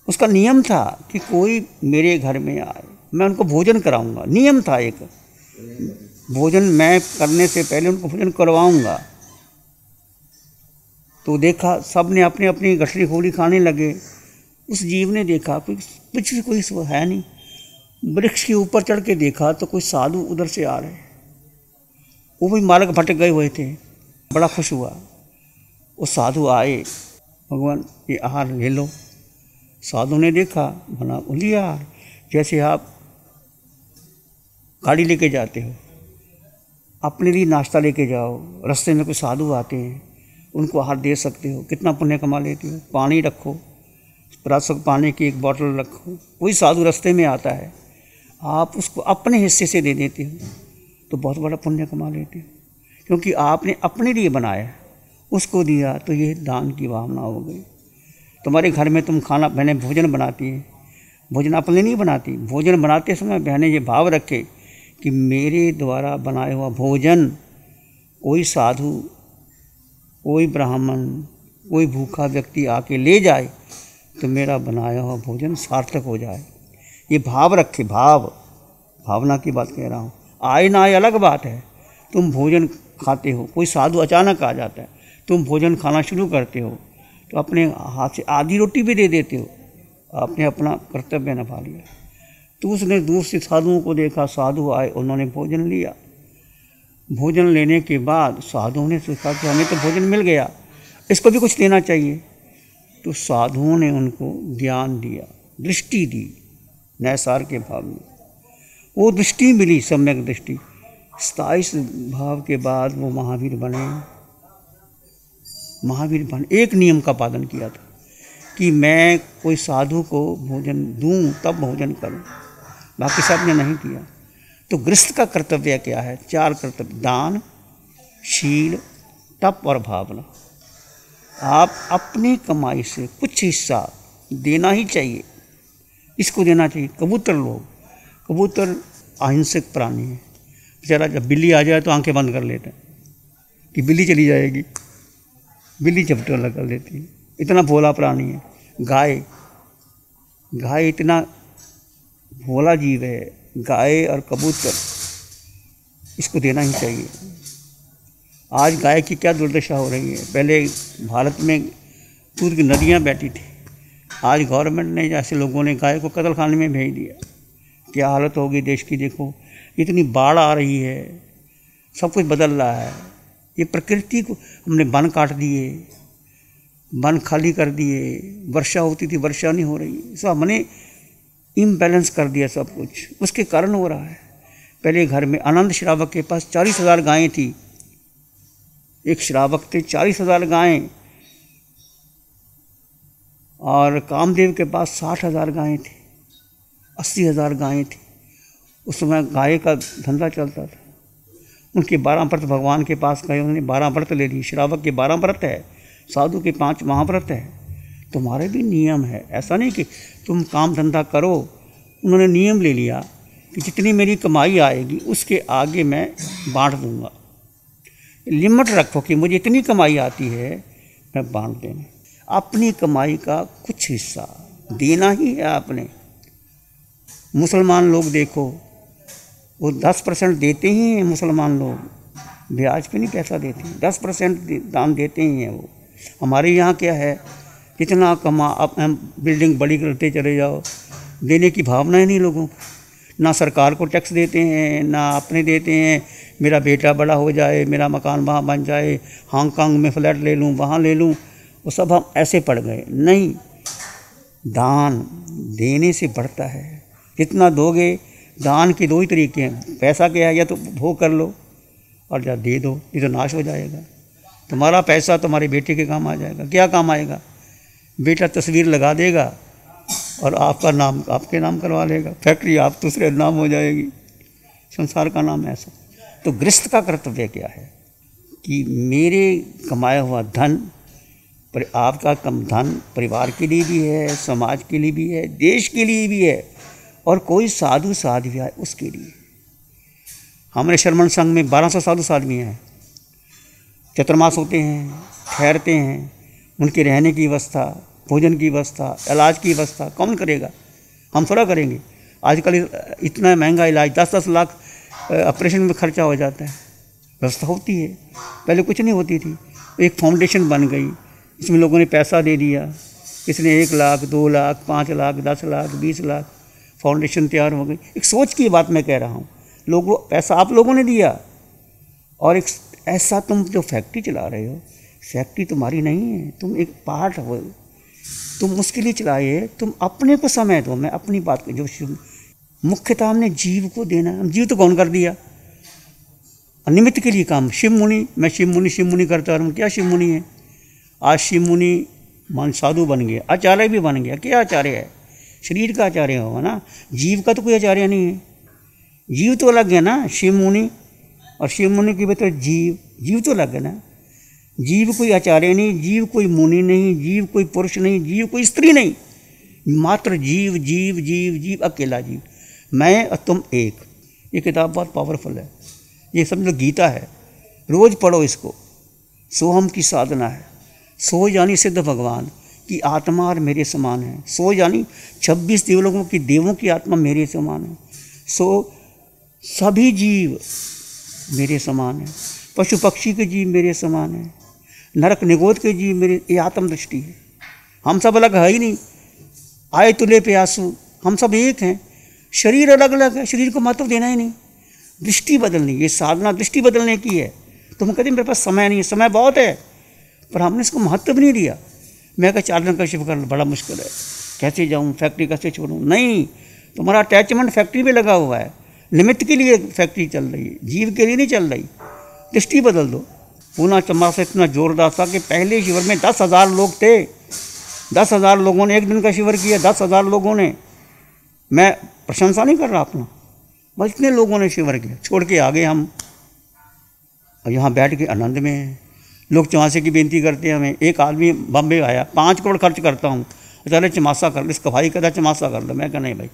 उसका नियम था कि कोई मेरे घर में आए मैं उनको भोजन कराऊंगा नियम था एक भोजन मैं करने से पहले उनको भोजन करवाऊंगा तो देखा सब ने अपने अपनी गठरी खोली खाने लगे उस जीव ने देखा पीछे कोई है नहीं वृक्ष के ऊपर चढ़ के देखा तो कोई साधु उधर से आ रहे वो भी मालक भटक गए हुए थे बड़ा खुश हुआ वो साधु आए भगवान ये आहार ले लो साधु ने देखा बना लिया आहार जैसे आप गाड़ी लेके जाते हो अपने लिए नाश्ता लेके जाओ रास्ते में कोई साधु आते हैं उनको हाथ दे सकते हो कितना पुण्य कमा लेती हो पानी रखो रासक पानी की एक बॉटल रखो कोई साधु रास्ते में आता है आप उसको अपने हिस्से से दे देते हो तो बहुत बड़ा पुण्य कमा लेते हो क्योंकि आपने अपने लिए बनाया उसको दिया तो ये दान की भावना हो गई तुम्हारे घर में तुम खाना बहने भोजन बनाती है भोजन अपने नहीं बनाती भोजन बनाते समय बहने ये भाव रखे कि मेरे द्वारा बनाया हुआ भोजन कोई साधु कोई ब्राह्मण कोई भूखा व्यक्ति आके ले जाए तो मेरा बनाया हुआ भोजन सार्थक हो जाए ये भाव रखे भाव भावना की बात कह रहा हूँ आए ना आए अलग बात है तुम भोजन खाते हो कोई साधु अचानक आ जाता है तुम भोजन खाना शुरू करते हो तो अपने हाथ से आधी रोटी भी दे देते हो आपने अपना कर्तव्य निभा लिया तो उसने दूसरे साधुओं को देखा साधु आए उन्होंने भोजन लिया भोजन लेने के बाद साधुओं ने सोचा कि हमें तो भोजन मिल गया इसको भी कुछ देना चाहिए तो साधुओं ने उनको ज्ञान दिया दृष्टि दी नैसार के भाव में वो दृष्टि मिली सम्यक दृष्टि स्थाईस भाव के बाद वो महावीर बने महावीर बने एक नियम का पालन किया था कि मैं कोई साधु को भोजन दूं तब भोजन करूं बाकी सब ने नहीं किया तो गृहस्थ का कर्तव्य क्या है चार कर्तव्य दान शील तप और भावना आप अपनी कमाई से कुछ हिस्सा देना ही चाहिए इसको देना चाहिए कबूतर लोग कबूतर अहिंसक प्राणी है बेचारा जब बिल्ली आ जाए तो आंखें बंद कर लेते हैं कि बिल्ली चली जाएगी बिल्ली झपटोला तो कर देती है इतना भोला प्राणी है गाय गाय इतना भोला जीव है गाय और कबूतर इसको देना ही चाहिए आज गाय की क्या दुर्दशा हो रही है पहले भारत में दूध की नदियाँ बैठी थी आज गवर्नमेंट ने जैसे लोगों ने गाय को कतल खाने में भेज दिया क्या हालत होगी देश की देखो इतनी बाढ़ आ रही है सब कुछ बदल रहा है ये प्रकृति को हमने वन काट दिए वन खाली कर दिए वर्षा होती थी वर्षा नहीं हो रही सब हमने इम्बैलेंस कर दिया सब कुछ उसके कारण हो रहा है पहले घर में आनंद श्रावक के पास चालीस हज़ार गायें थी एक श्रावक थे चालीस हज़ार गायें और कामदेव के पास साठ हज़ार गायें थी अस्सी हज़ार गायें थी उस समय गाय का धंधा चलता था उनके बारह व्रत भगवान के पास गए उन्होंने बारह व्रत ले ली श्रावक के बारह व्रत है साधु के पांच महाव्रत है तुम्हारे भी नियम है ऐसा नहीं कि तुम काम धंधा करो उन्होंने नियम ले लिया कि जितनी मेरी कमाई आएगी उसके आगे मैं बांट दूंगा लिमिट रखो कि मुझे इतनी कमाई आती है मैं बांट देना अपनी कमाई का कुछ हिस्सा देना ही है आपने मुसलमान लोग देखो वो दस परसेंट देते ही हैं मुसलमान लोग ब्याज पे नहीं पैसा देते दस परसेंट दान देते ही हैं वो हमारे यहाँ क्या है कितना कमा आप बिल्डिंग बड़ी करते चले जाओ देने की भावना ही नहीं लोगों ना सरकार को टैक्स देते हैं ना अपने देते हैं मेरा बेटा बड़ा हो जाए मेरा मकान वहाँ बन जाए हांगकांग में फ्लैट ले लूँ वहाँ ले लूँ वो सब हम ऐसे पड़ गए नहीं दान देने से बढ़ता है कितना दोगे दान के दो ही तरीके हैं पैसा क्या है या तो भोग कर लो और या दे दो ये तो नाश हो जाएगा तुम्हारा पैसा तुम्हारे बेटे के काम आ जाएगा क्या काम आएगा बेटा तस्वीर लगा देगा और आपका नाम आपके नाम करवा लेगा फैक्ट्री आप दूसरे नाम हो जाएगी संसार का नाम ऐसा तो गृहस्थ का कर्तव्य क्या है कि मेरे कमाया हुआ धन पर आपका कम धन परिवार के लिए भी है समाज के लिए भी है देश के लिए भी है और कोई साधु साधु आए उसके लिए हमारे श्रमण संघ में 1200 साधु साधवी हैं चतुर्मास होते हैं ठहरते हैं उनके रहने की व्यवस्था भोजन की व्यवस्था इलाज की व्यवस्था कौन करेगा हम थोड़ा करेंगे आजकल इतना महंगा इलाज दस दस लाख ऑपरेशन में खर्चा हो जाता है व्यवस्था होती है पहले कुछ नहीं होती थी एक फाउंडेशन बन गई इसमें लोगों ने पैसा दे दिया इसने एक लाख दो लाख पाँच लाख दस लाख बीस लाख फाउंडेशन तैयार हो गई एक सोच की बात मैं कह रहा हूँ लोगों पैसा आप लोगों ने दिया और एक ऐसा तुम जो फैक्ट्री चला रहे हो फैक्ट्री तुम्हारी नहीं है तुम एक पार्ट हो तुम उसके लिए चलाइए तुम अपने को समय दो मैं अपनी बात जो शुरू मुख्यतः हमने जीव को देना हम जीव तो कौन कर दिया निमित्त के लिए काम शिव मुनि मैं शिव मुनि शिव मुनि करता और क्या शिव मुनि है आज शिव मुनि मान साधु बन गया आचार्य भी बन गया क्या आचार्य है शरीर का आचार्य होगा ना जीव का तो कोई आचार्य नहीं है जीव तो अलग है ना शिव मुनि और शिव मुनि के भीतर जीव जीव तो अलग है ना जीव कोई आचार्य नहीं जीव कोई मुनि नहीं जीव कोई पुरुष नहीं जीव कोई स्त्री नहीं मात्र जीव जीव जीव जीव अकेला जीव मैं और तुम एक ये किताब बहुत पावरफुल है ये समझो गीता है रोज़ पढ़ो इसको सोहम की साधना है सो यानी सिद्ध भगवान की आत्मा और मेरे समान है सो यानी छब्बीस देवलोकों की देवों की आत्मा मेरे समान है सो सभी जीव मेरे समान है पशु पक्षी के जीव मेरे समान है नरक निगोद के जी मेरे ये आत्म दृष्टि है हम सब अलग है ही नहीं आए तुले पे आंसू हम सब एक हैं शरीर अलग अलग है शरीर को महत्व देना ही नहीं दृष्टि बदलनी ये साधना दृष्टि बदलने की है तो हम कहते मेरे पास समय नहीं है समय बहुत है पर हमने इसको महत्व नहीं दिया मैं कहा चालन का शिव करना बड़ा मुश्किल है कैसे जाऊँ फैक्ट्री कैसे छोड़ूँ नहीं तुम्हारा अटैचमेंट फैक्ट्री में लगा हुआ है लिमिट के लिए फैक्ट्री चल रही है जीव के लिए नहीं चल रही दृष्टि बदल दो पूना चमासा इतना ज़ोरदार था कि पहले शिविर में दस हज़ार लोग थे दस हज़ार लोगों ने एक दिन का शिविर किया दस हज़ार लोगों ने मैं प्रशंसा नहीं कर रहा अपना बस इतने लोगों ने शिविर किया छोड़ के आ गए हम और यहाँ बैठ के आनंद में लोग चमासे की बेनती करते हैं हमें एक आदमी बम्बे आया पाँच करोड़ खर्च करता हूँ चले अच्छा, चमासा कर लो इसका भाई कहता चमासा कर लो मैं कहना नहीं भाई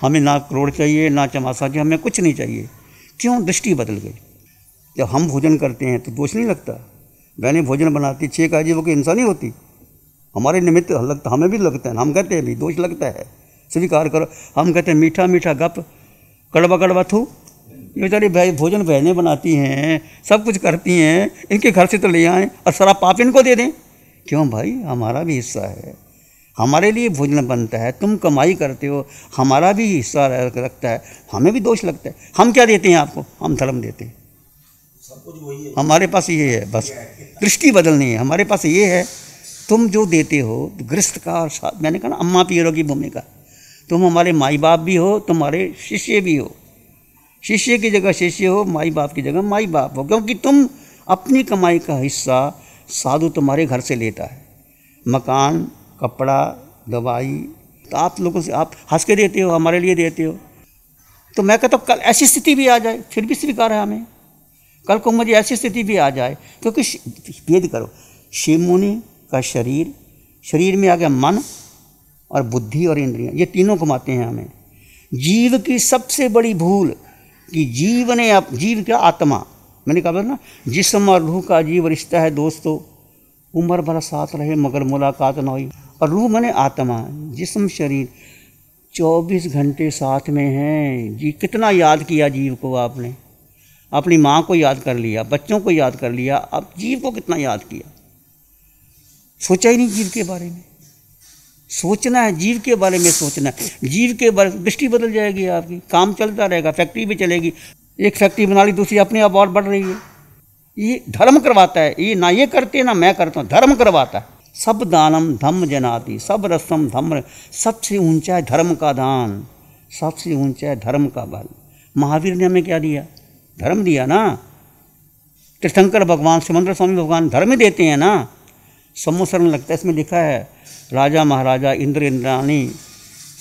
हमें ना करोड़ चाहिए ना चमासा चाहिए हमें कुछ नहीं चाहिए क्यों दृष्टि बदल गई जब हम भोजन करते हैं तो दोष नहीं लगता बहनें भोजन बनाती छः काजी वो कि इंसानी होती हमारे निमित्त लगता हमें भी लगता है हम कहते हैं भी दोष लगता है स्वीकार करो हम कहते हैं मीठा मीठा गप कड़वा कड़वा थू ये बेचारी भाई भोजन बहनें बनाती हैं सब कुछ करती हैं इनके घर से तो ले आएँ और सारा पाप इनको दे दें क्यों भाई हमारा भी हिस्सा है हमारे लिए भोजन बनता है तुम कमाई करते हो हमारा भी हिस्सा रखता है हमें भी दोष लगता है हम क्या देते हैं आपको हम धर्म देते हैं हमारे पास ये है बस दृष्टि बदलनी है हमारे पास ये है तुम जो देते हो गृहस्थ का और साथ मैंने कहा ना अम्मा पीरों की भूमिका तुम हमारे माई बाप भी हो तुम्हारे शिष्य भी हो शिष्य की जगह शिष्य हो माई बाप की जगह माई बाप हो क्योंकि तुम अपनी कमाई का हिस्सा साधु तुम्हारे घर से लेता है मकान कपड़ा दवाई तो आप लोगों से आप हंस के देते हो हमारे लिए देते हो तो मैं कहता हूँ कल ऐसी स्थिति भी आ जाए फिर भी स्वीकार है हमें कल को मुझे ऐसी स्थिति भी आ जाए क्योंकि भेद करो शिव मुनि का शरीर शरीर में आ गया मन और बुद्धि और इंद्रियां ये तीनों कमाते हैं हमें जीव की सबसे बड़ी भूल कि जीव ने अप, जीव का आत्मा मैंने कहा ना जिसम और रूह का जीव रिश्ता है दोस्तों उम्र भर साथ रहे मगर मुलाकात ना हुई और रूह मैंने आत्मा जिसम शरीर 24 घंटे साथ में हैं जी कितना याद किया जीव को आपने अपनी माँ को याद कर लिया बच्चों को याद कर लिया अब जीव को कितना याद किया सोचा ही नहीं जीव के बारे में सोचना है जीव के बारे में सोचना है जीव के बारे में दृष्टि बदल जाएगी आपकी काम चलता रहेगा फैक्ट्री भी चलेगी एक फैक्ट्री बना ली दूसरी अपने आप और बढ़ रही है ये धर्म करवाता है ये ना ये करते ना मैं करता हूँ धर्म करवाता है सब दानम धम्म जनाती सब रसम धम्म सबसे ऊंचा है धर्म का दान सबसे ऊंचा है धर्म का बल महावीर ने हमें क्या दिया धर्म दिया ना तीर्थंकर भगवान सुमंद्र स्वामी भगवान धर्म देते हैं ना समोसरण लगता है इसमें लिखा है राजा महाराजा इंद्र इंद्राणी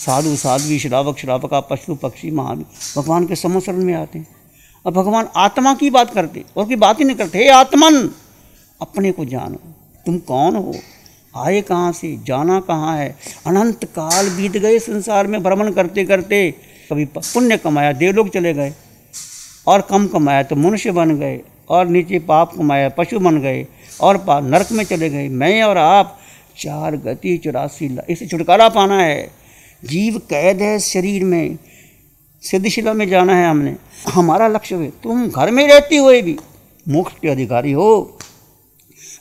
साधु साध्वी श्रावक श्रावका पशु पक्षी महावीर भगवान के समोसरण में आते हैं और भगवान आत्मा की बात करते और की बात ही नहीं करते हे आत्मन अपने को जानो तुम कौन हो आए कहाँ से जाना कहाँ है अनंत काल बीत गए संसार में भ्रमण करते करते कभी पुण्य कमाया देवलोक चले गए और कम कमाया तो मनुष्य बन गए और नीचे पाप कमाया पशु बन गए और नरक में चले गए मैं और आप चार गति चौरासी इसे छुटकारा पाना है जीव कैद है शरीर में सिद्धशिला में जाना है हमने हमारा लक्ष्य है तुम घर में रहते हुए भी मुक्त के अधिकारी हो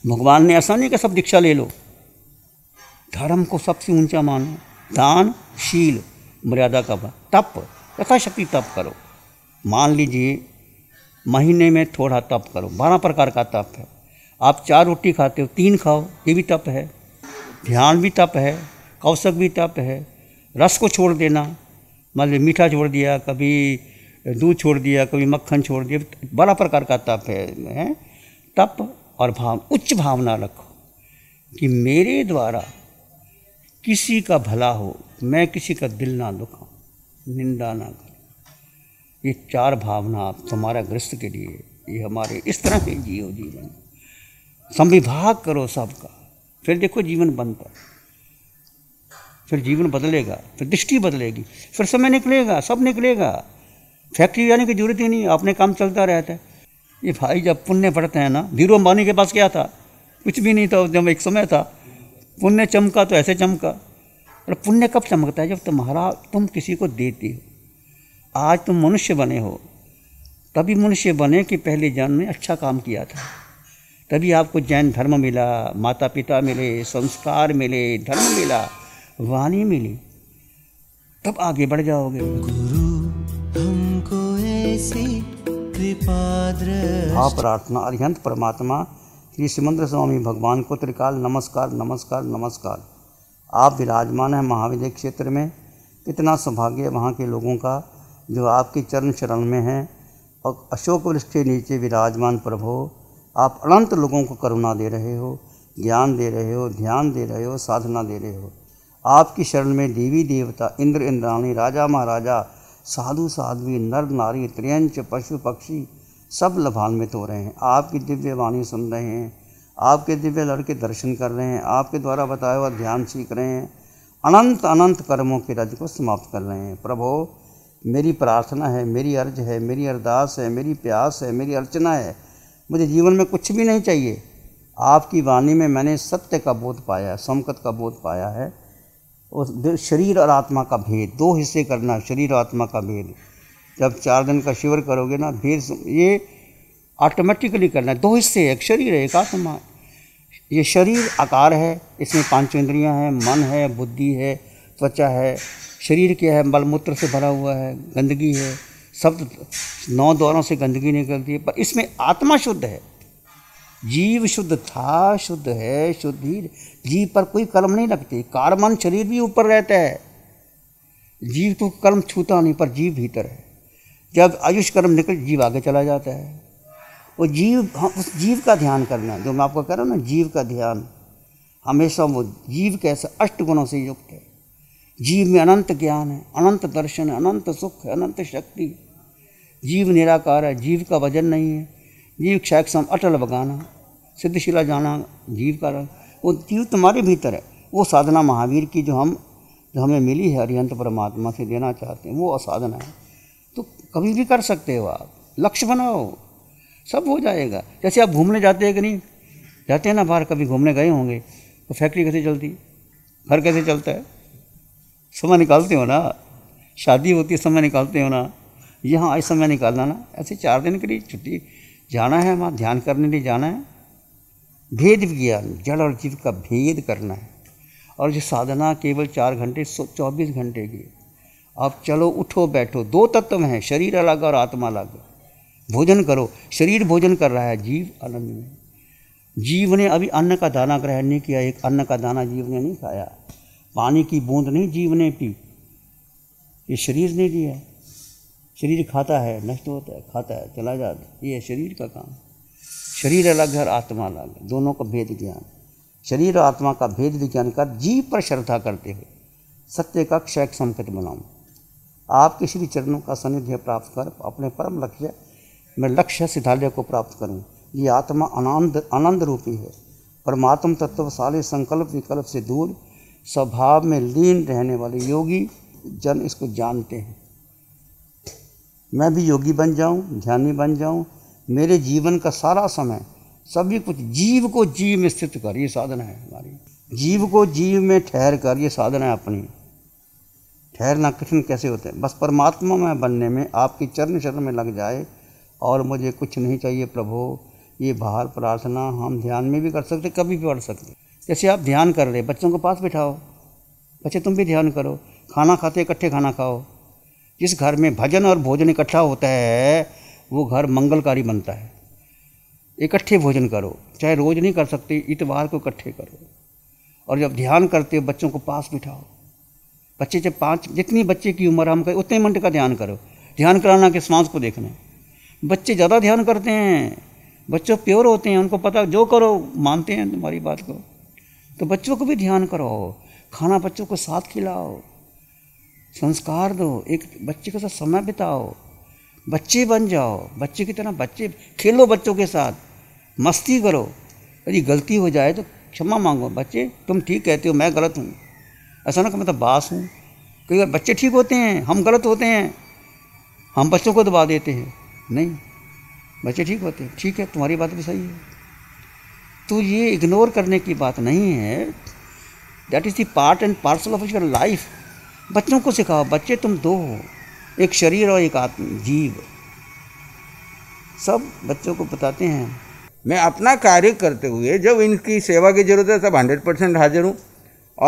भगवान ने ऐसा नहीं कि सब दीक्षा ले लो धर्म को सबसे ऊंचा मानो दान शील मर्यादा का तप यथाशक्ति तप करो मान लीजिए महीने में थोड़ा तप करो बारह प्रकार का तप है आप चार रोटी खाते हो तीन खाओ ये भी तप है ध्यान भी तप है कौशक भी तप है रस को छोड़ देना मान लीजिए मीठा छोड़ दिया कभी दूध छोड़ दिया कभी मक्खन छोड़ दिया बड़ा प्रकार का तप है, है? तप और भाव उच्च भावना रखो कि मेरे द्वारा किसी का भला हो मैं किसी का दिल ना दुखाऊँ निंदा ना करूँ ये चार भावना तुम्हारा ग्रस्त के लिए ये हमारे इस तरह के जियो जीवन संविभाग करो सबका फिर देखो जीवन बनता है फिर जीवन बदलेगा फिर दृष्टि बदलेगी फिर समय निकलेगा सब निकलेगा फैक्ट्री जाने की जरूरत ही नहीं अपने काम चलता रहता है ये भाई जब पुण्य बढ़ते हैं ना धीरू अंबानी के पास क्या था कुछ भी नहीं था जब एक समय था पुण्य चमका तो ऐसे चमका और पुण्य कब चमकता है जब तुम्हारा तुम किसी को देते हो आज तुम मनुष्य बने हो तभी मनुष्य बने कि पहले जन्म में अच्छा काम किया था तभी आपको जैन धर्म मिला माता पिता मिले संस्कार मिले धर्म मिला वाणी मिली तब आगे बढ़ जाओगे गुरु हमको ऐसी प्रार्थना अरिहंत परमात्मा श्री सिमंद्र स्वामी भगवान को त्रिकाल नमस्कार नमस्कार नमस्कार आप विराजमान हैं महाविद्य क्षेत्र में कितना सौभाग्य वहाँ के लोगों का जो आपकी चरण शरण में हैं और अशोक वृक्ष के नीचे विराजमान प्रभो आप अनंत लोगों को करुणा दे रहे हो ज्ञान दे रहे हो ध्यान दे रहे हो साधना दे रहे हो आपकी शरण में देवी देवता इंद्र इंद्राणी राजा महाराजा साधु साध्वी नर नारी त्रियंच पशु पक्षी सब लभान्वित हो रहे हैं आपकी दिव्य वाणी सुन रहे हैं आपके दिव्य लड़के दर्शन कर रहे हैं आपके द्वारा बताया हुआ ध्यान सीख रहे हैं अनंत अनंत कर्मों के रज को समाप्त कर रहे हैं प्रभो मेरी प्रार्थना है मेरी अर्ज है मेरी अरदास है मेरी प्यास है मेरी अर्चना है मुझे जीवन में कुछ भी नहीं चाहिए आपकी वाणी में मैंने सत्य का बोध पाया है समकत का बोध पाया है और शरीर और आत्मा का भेद दो हिस्से करना शरीर और आत्मा का भेद जब चार दिन का शिविर करोगे ना भेद ये ऑटोमेटिकली करना है दो हिस्से एक शरीर है एक आत्मा ये शरीर आकार है इसमें पांच इंद्रियां हैं मन है बुद्धि है त्वचा है शरीर क्या है मलमूत्र से भरा हुआ है गंदगी है शब्द नौ द्वारों से गंदगी निकलती है पर इसमें आत्मा शुद्ध है जीव शुद्ध था शुद्ध है शुद्ध ही जीव पर कोई कर्म नहीं लगती कार्बन शरीर भी ऊपर रहता है जीव को तो कर्म छूता नहीं पर जीव भीतर है जब आयुष कर्म निकल जीव आगे चला जाता है वो जीव हम उस जीव का ध्यान करना है जो मैं आपको कह रहा हूँ ना जीव का ध्यान हमेशा वो जीव कैसे अष्ट गुणों से युक्त है जीव में अनंत ज्ञान है अनंत दर्शन है अनंत सुख है अनंत शक्ति जीव निराकार है जीव का वजन नहीं है जीव सम अटल भगाना सिद्धशिला जाना जीव का वो जीव तुम्हारे भीतर है वो साधना महावीर की जो हम जो हमें मिली है अरिहंत परमात्मा से देना चाहते हैं वो असाधना है तो कभी भी कर सकते हो आप लक्ष्य बनाओ सब हो जाएगा जैसे आप घूमने जाते हैं कि नहीं जाते हैं ना बाहर कभी घूमने गए होंगे तो फैक्ट्री कैसे चलती घर कैसे चलता है समय निकालते हो ना शादी होती है समय निकालते हो ना यहाँ आज समय निकालना ना ऐसे चार दिन के लिए छुट्टी जाना है वहाँ ध्यान करने लिए जाना है भेद विज्ञान जड़ और जीव का भेद करना है और जो साधना केवल चार घंटे चौबीस घंटे की आप चलो उठो बैठो दो तत्व हैं शरीर अलग और आत्मा अलग भोजन करो शरीर भोजन कर रहा है जीव आनंद में जीव ने अभी अन्न का दाना ग्रहण नहीं किया एक अन्न का दाना जीव ने नहीं खाया पानी की बूंद नहीं जीव ने पी ये शरीर ने दिया शरीर खाता है नष्ट होता है खाता है चला जाता है ये शरीर का काम शरीर अलग है आत्मा अलग है दोनों का भेद ज्ञान शरीर और आत्मा का भेद विज्ञान कर जीव पर श्रद्धा करते हुए सत्य का क्षय संकट बनाऊँ आपके श्री चरणों का सानिध्य प्राप्त कर अपने परम लक्ष्य में लक्ष्य सिद्धालय को प्राप्त करूँ ये आत्मा आनंद आनंद रूपी है परमात्म तत्व सारे संकल्प विकल्प से दूर स्वभाव में लीन रहने वाले योगी जन इसको जानते हैं मैं भी योगी बन जाऊं, ध्यानी बन जाऊं, मेरे जीवन का सारा समय सभी कुछ जीव को जीव में स्थित कर ये साधना है हमारी जीव को जीव में ठहर कर ये साधना है अपनी ठहरना कठिन कैसे होते हैं बस परमात्मा में बनने में आपकी चरण शरण में लग जाए और मुझे कुछ नहीं चाहिए प्रभु ये बाहर प्रार्थना हम ध्यान में भी कर सकते कभी भी पढ़ सकते जैसे आप ध्यान कर रहे बच्चों को पास बिठाओ बच्चे तुम भी ध्यान करो खाना खाते इकट्ठे खाना खाओ जिस घर में भजन और भोजन इकट्ठा होता है वो घर मंगलकारी बनता है इकट्ठे भोजन करो चाहे रोज़ नहीं कर सकते इतवार को इकट्ठे करो और जब ध्यान करते हो बच्चों को पास बिठाओ बच्चे जब पाँच जितनी बच्चे की उम्र हम करें उतने मिनट का ध्यान करो ध्यान कराना कि सांस को देखना बच्चे ज़्यादा ध्यान करते हैं बच्चों प्योर होते हैं उनको पता जो करो मानते हैं तुम्हारी बात को तो बच्चों को भी ध्यान कराओ खाना बच्चों को साथ खिलाओ संस्कार दो एक बच्चे के साथ समय बिताओ बच्चे बन जाओ बच्चे की तरह बच्चे खेलो बच्चों के साथ मस्ती करो यदि गलती हो जाए तो क्षमा मांगो बच्चे तुम ठीक कहते हो मैं गलत हूँ ऐसा ना कि मैं तो बास हूँ कई बार बच्चे ठीक होते हैं हम गलत होते हैं हम बच्चों को दबा देते हैं नहीं बच्चे ठीक होते हैं ठीक है तुम्हारी बात भी सही है तो ये इग्नोर करने की बात नहीं है that is the part and parcel of your life बच्चों को सिखाओ बच्चे तुम दो हो एक शरीर और एक आत्म जीव सब बच्चों को बताते हैं मैं अपना कार्य करते हुए जब इनकी सेवा की ज़रूरत है तब हंड्रेड परसेंट हाजिर हूँ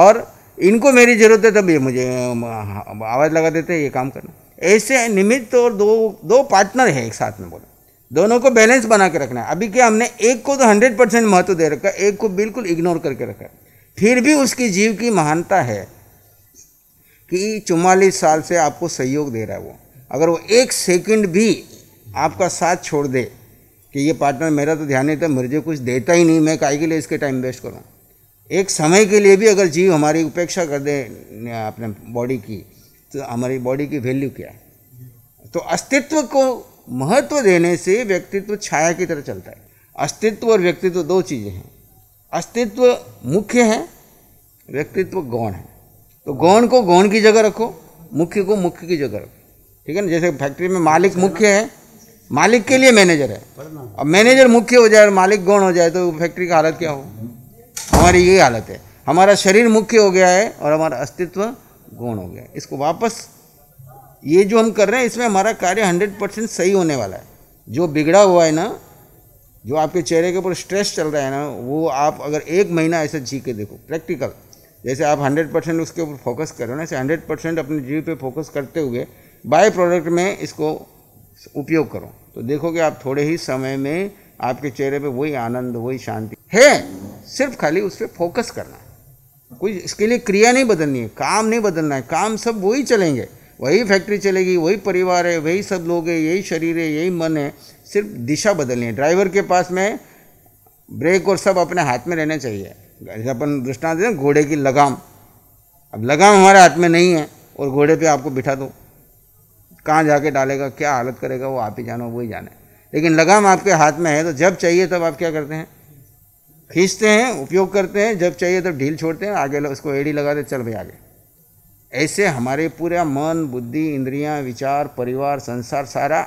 और इनको मेरी ज़रूरत है तब ये मुझे आवाज़ लगा देते हैं ये काम करना ऐसे निमित्त और दो दो पार्टनर है एक साथ में बोला दोनों को बैलेंस बना के रखना है अभी क्या हमने एक को तो हंड्रेड परसेंट महत्व दे रखा है एक को बिल्कुल इग्नोर करके रखा है फिर भी उसकी जीव की महानता है कि चौवालीस साल से आपको सहयोग दे रहा है वो अगर वो एक सेकंड भी आपका साथ छोड़ दे कि ये पार्टनर मेरा तो ध्यान नहीं था मुझे कुछ देता ही नहीं मैं काय के लिए इसके टाइम वेस्ट करूँ एक समय के लिए भी अगर जीव हमारी उपेक्षा कर दे अपने बॉडी की तो हमारी बॉडी की वैल्यू क्या है तो अस्तित्व को महत्व देने से व्यक्तित्व छाया की तरह चलता है अस्तित्व और व्यक्तित्व दो चीज़ें हैं अस्तित्व मुख्य है व्यक्तित्व गौण है तो गौण को गौण की जगह रखो मुख्य को मुख्य की जगह रखो ठीक है ना जैसे फैक्ट्री में मालिक मुख्य है मालिक के लिए मैनेजर है अब मैनेजर मुख्य हो जाए और मालिक गौण हो जाए तो फैक्ट्री का हालत क्या हो हमारी यही हालत है हमारा शरीर मुख्य हो गया है और हमारा अस्तित्व गौण हो गया है इसको वापस ये जो हम कर रहे हैं इसमें हमारा कार्य हंड्रेड परसेंट सही होने वाला है जो बिगड़ा हुआ है ना जो आपके चेहरे के ऊपर स्ट्रेस चल रहा है ना वो आप अगर एक महीना ऐसे जी के देखो प्रैक्टिकल जैसे आप हंड्रेड परसेंट उसके ऊपर फोकस करो ना ऐसे हंड्रेड परसेंट अपने जीव पे फोकस करते हुए बाय प्रोडक्ट में इसको उपयोग करो तो देखोगे आप थोड़े ही समय में आपके चेहरे पर वही आनंद वही शांति है सिर्फ खाली उस पर फोकस करना है कोई इसके लिए क्रिया नहीं बदलनी है काम नहीं बदलना है काम सब वही चलेंगे वही फैक्ट्री चलेगी वही परिवार है वही सब लोग है यही शरीर है यही मन है सिर्फ दिशा बदलनी है ड्राइवर के पास में ब्रेक और सब अपने हाथ में रहना चाहिए जैसे अपन दृष्टांत दें घोड़े की लगाम अब लगाम हमारे हाथ में नहीं है और घोड़े पे आपको बिठा दो कहाँ जाके डालेगा क्या हालत करेगा वो आप ही जानो वही जाने लेकिन लगाम आपके हाथ में है तो जब चाहिए तब आप क्या करते हैं खींचते हैं उपयोग करते हैं जब चाहिए तब ढील छोड़ते हैं आगे उसको एड़ी दे चल भाई आगे ऐसे हमारे पूरा मन बुद्धि इंद्रियां, विचार परिवार संसार सारा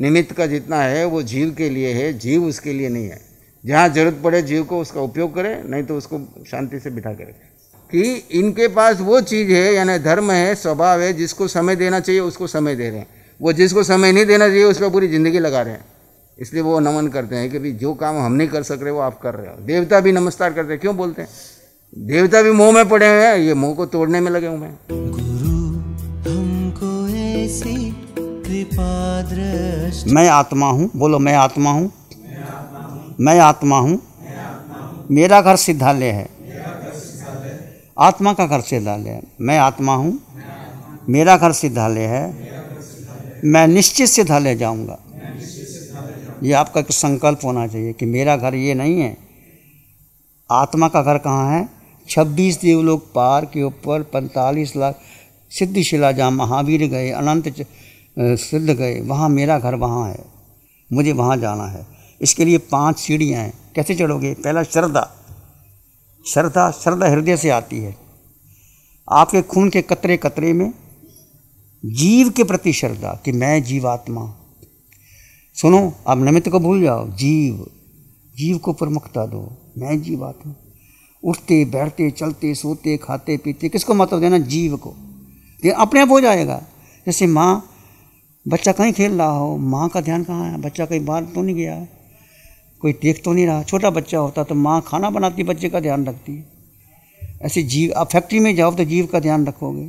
निमित्त का जितना है वो जीव के लिए है जीव उसके लिए नहीं है जहाँ जरूरत पड़े जीव को उसका उपयोग करे नहीं तो उसको शांति से बिठा के रखे कि इनके पास वो चीज़ है यानी धर्म है स्वभाव है जिसको समय देना चाहिए उसको समय दे रहे हैं वो जिसको समय नहीं देना चाहिए उसका पूरी ज़िंदगी लगा रहे हैं इसलिए वो नमन करते हैं कि भाई जो काम हम नहीं कर सक रहे वो आप कर रहे हो देवता भी नमस्कार करते हैं क्यों बोलते हैं देवता भी मुंह में पड़े हैं ये मुंह को तोड़ने में लगे हुए हैं गुरु हमको ऐसी कृपा मैं आत्मा हूँ बोलो मैं आत्मा हूँ मैं आत्मा हूँ मेरा घर सिद्धालय है आत्मा का घर सिद्धालय है मैं आत्मा हूँ मेरा घर सिद्धालय है मैं निश्चित सिद्धालय जाऊँगा ये आपका संकल्प होना चाहिए कि मेरा घर ये नहीं है आत्मा का घर कहाँ है छब्बीस देवलोक पार के ऊपर पैंतालीस लाख शिला जहाँ महावीर गए अनंत सिद्ध गए वहाँ मेरा घर वहाँ है मुझे वहाँ जाना है इसके लिए पांच सीढ़ियाँ हैं कैसे चढ़ोगे पहला श्रद्धा श्रद्धा श्रद्धा हृदय से आती है आपके खून के कतरे कतरे में जीव के प्रति श्रद्धा कि मैं जीवात्मा सुनो आप निमित्त को भूल जाओ जीव जीव को प्रमुखता दो मैं जीवात्मा उठते बैठते चलते सोते खाते पीते किसको मतलब देना जीव को ये अपने आप हो जाएगा जैसे माँ बच्चा कहीं खेल रहा हो माँ का ध्यान कहाँ है बच्चा कहीं बाहर तो नहीं गया कोई देख तो नहीं रहा छोटा बच्चा होता तो माँ खाना बनाती बच्चे का ध्यान रखती है ऐसे जीव आप फैक्ट्री में जाओ तो जीव का ध्यान रखोगे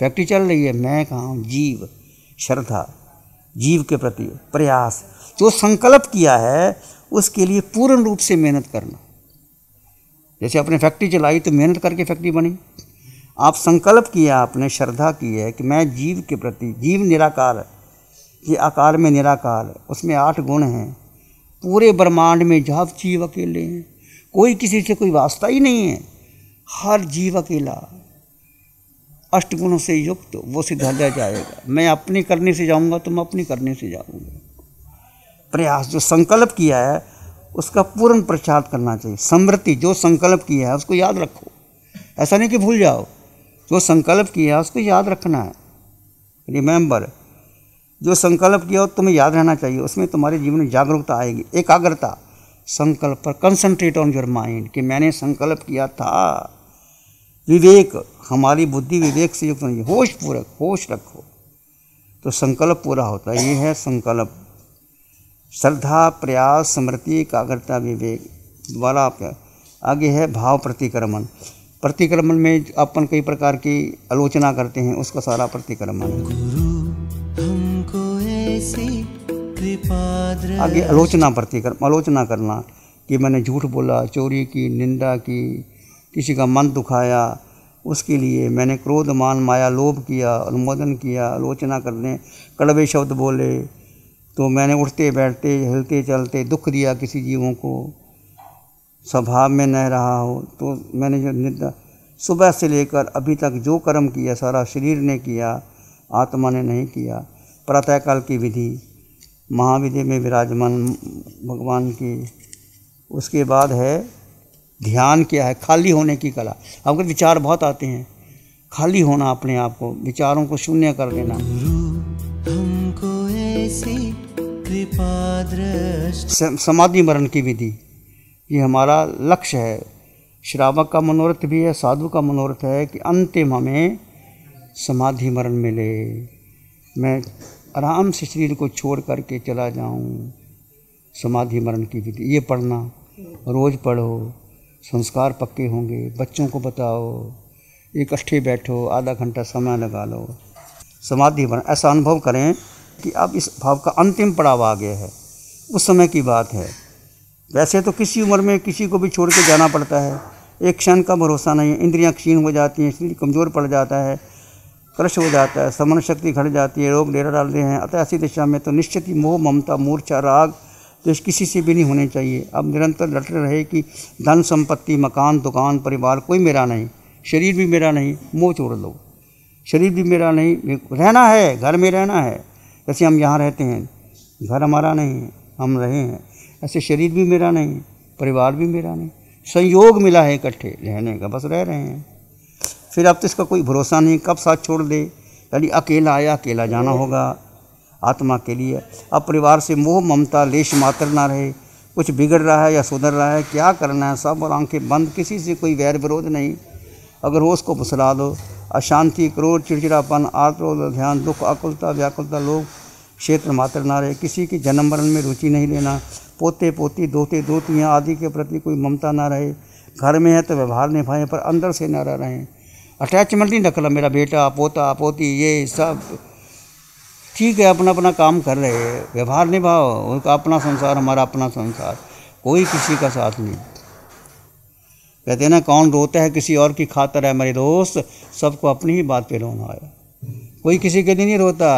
फैक्ट्री चल रही है मैं कहाँ हूँ जीव श्रद्धा जीव के प्रति प्रयास जो संकल्प किया है उसके लिए पूर्ण रूप से मेहनत करना जैसे आपने फैक्ट्री चलाई तो मेहनत करके फैक्ट्री बनी आप संकल्प किया आपने श्रद्धा की है कि मैं जीव के प्रति जीव निराकार ये आकार में निराकार उसमें आठ गुण हैं पूरे ब्रह्मांड में जहाँ जीव अकेले हैं कोई किसी से कोई वास्ता ही नहीं है हर जीव अकेला अष्ट गुणों से युक्त वो सिद्धालय जाएगा मैं अपने करने से जाऊंगा तुम तो अपने करने से जाऊंगा प्रयास जो संकल्प किया है उसका पूर्ण प्रचार करना चाहिए समृद्धि जो संकल्प किया है उसको याद रखो ऐसा नहीं कि भूल जाओ जो संकल्प किया है उसको याद रखना है रिमेंबर जो संकल्प किया हो तुम्हें याद रहना चाहिए उसमें तुम्हारे जीवन में जागरूकता आएगी एकाग्रता संकल्प पर कंसंट्रेट ऑन योर माइंड कि मैंने संकल्प किया था विवेक हमारी बुद्धि विवेक से युक्त नहीं होश पूरक होश रखो तो संकल्प पूरा होता है ये है संकल्प श्रद्धा प्रयास स्मृति एकाग्रता विवेक द्वारा आप आगे है भाव प्रतिक्रमण प्रतिक्रमण में अपन कई प्रकार की आलोचना करते हैं उसका सारा प्रतिक्रमण आगे आलोचना प्रतिक्रम आलोचना करना कि मैंने झूठ बोला चोरी की निंदा की किसी का मन दुखाया उसके लिए मैंने क्रोध मान माया लोभ किया अनुमोदन किया आलोचना करने कड़वे शब्द बोले तो मैंने उठते बैठते हिलते चलते दुख दिया किसी जीवों को स्वभाव में न रहा हो तो मैंने जो निद्रा सुबह से लेकर अभी तक जो कर्म किया सारा शरीर ने किया आत्मा ने नहीं किया प्रातःकाल की विधि महाविधि में विराजमान भगवान की उसके बाद है ध्यान क्या है खाली होने की कला अगर विचार बहुत आते हैं खाली होना अपने आप को विचारों को शून्य कर देना हमको ऐसी समाधि मरण की विधि ये हमारा लक्ष्य है श्रावक का मनोरथ भी है साधु का मनोरथ है कि अंतिम हमें समाधि मरण मिले मैं आराम से शरीर को छोड़ करके चला जाऊं समाधि मरण की विधि ये पढ़ना रोज़ पढ़ो संस्कार पक्के होंगे बच्चों को बताओ इकट्ठे बैठो आधा घंटा समय लगा लो समाधि मरण ऐसा अनुभव करें कि अब इस भाव का अंतिम पड़ाव आ गया है उस समय की बात है वैसे तो किसी उम्र में किसी को भी छोड़ के जाना पड़ता है एक क्षण का भरोसा नहीं है इंद्रियाँ क्षीण हो जाती हैं शरीर कमज़ोर पड़ जाता है क्रश हो जाता है समन शक्ति घट जाती है रोग डेरा डालते हैं अतः ऐसी दिशा में तो निश्चित ही मोह ममता मूर्छा राग देश किसी से भी नहीं होने चाहिए अब निरंतर लट रहे कि धन संपत्ति मकान दुकान परिवार कोई मेरा नहीं शरीर भी मेरा नहीं मोह छोड़ लो शरीर भी मेरा नहीं रहना है घर में रहना है जैसे हम यहाँ रहते हैं घर हमारा नहीं हम रहे हैं ऐसे शरीर भी मेरा नहीं परिवार भी मेरा नहीं संयोग मिला है इकट्ठे रहने का बस रह रहे हैं फिर अब तो इसका कोई भरोसा नहीं कब साथ छोड़ दे यानी अकेला आया अकेला जाना होगा आत्मा के लिए अब परिवार से मोह ममता लेश मात्र ना रहे कुछ बिगड़ रहा है या सुधर रहा है क्या करना है सब और आंखें बंद किसी से कोई वैर विरोध नहीं अगर हो उसको फुसला दो अशांति क्रोध चिड़चिड़ापन आत्मोदल ध्यान दुख अकुलता व्याकुलता लोग क्षेत्र मात्र ना रहे किसी की जन्म मरण में रुचि नहीं लेना पोते पोती दोते दोतियाँ आदि के प्रति कोई ममता ना रहे घर में है तो व्यवहार निभाएं पर अंदर से ना रह रहें अटैचमेंट नहीं रख मेरा बेटा पोता पोती ये सब ठीक है अपना अपना काम कर रहे हैं व्यवहार निभाओ उनका अपना संसार हमारा अपना संसार कोई किसी का साथ नहीं कहते हैं ना कौन रोता है किसी और की खातर है मेरे दोस्त सबको अपनी ही बात पे रोना आया कोई किसी के लिए नहीं रोता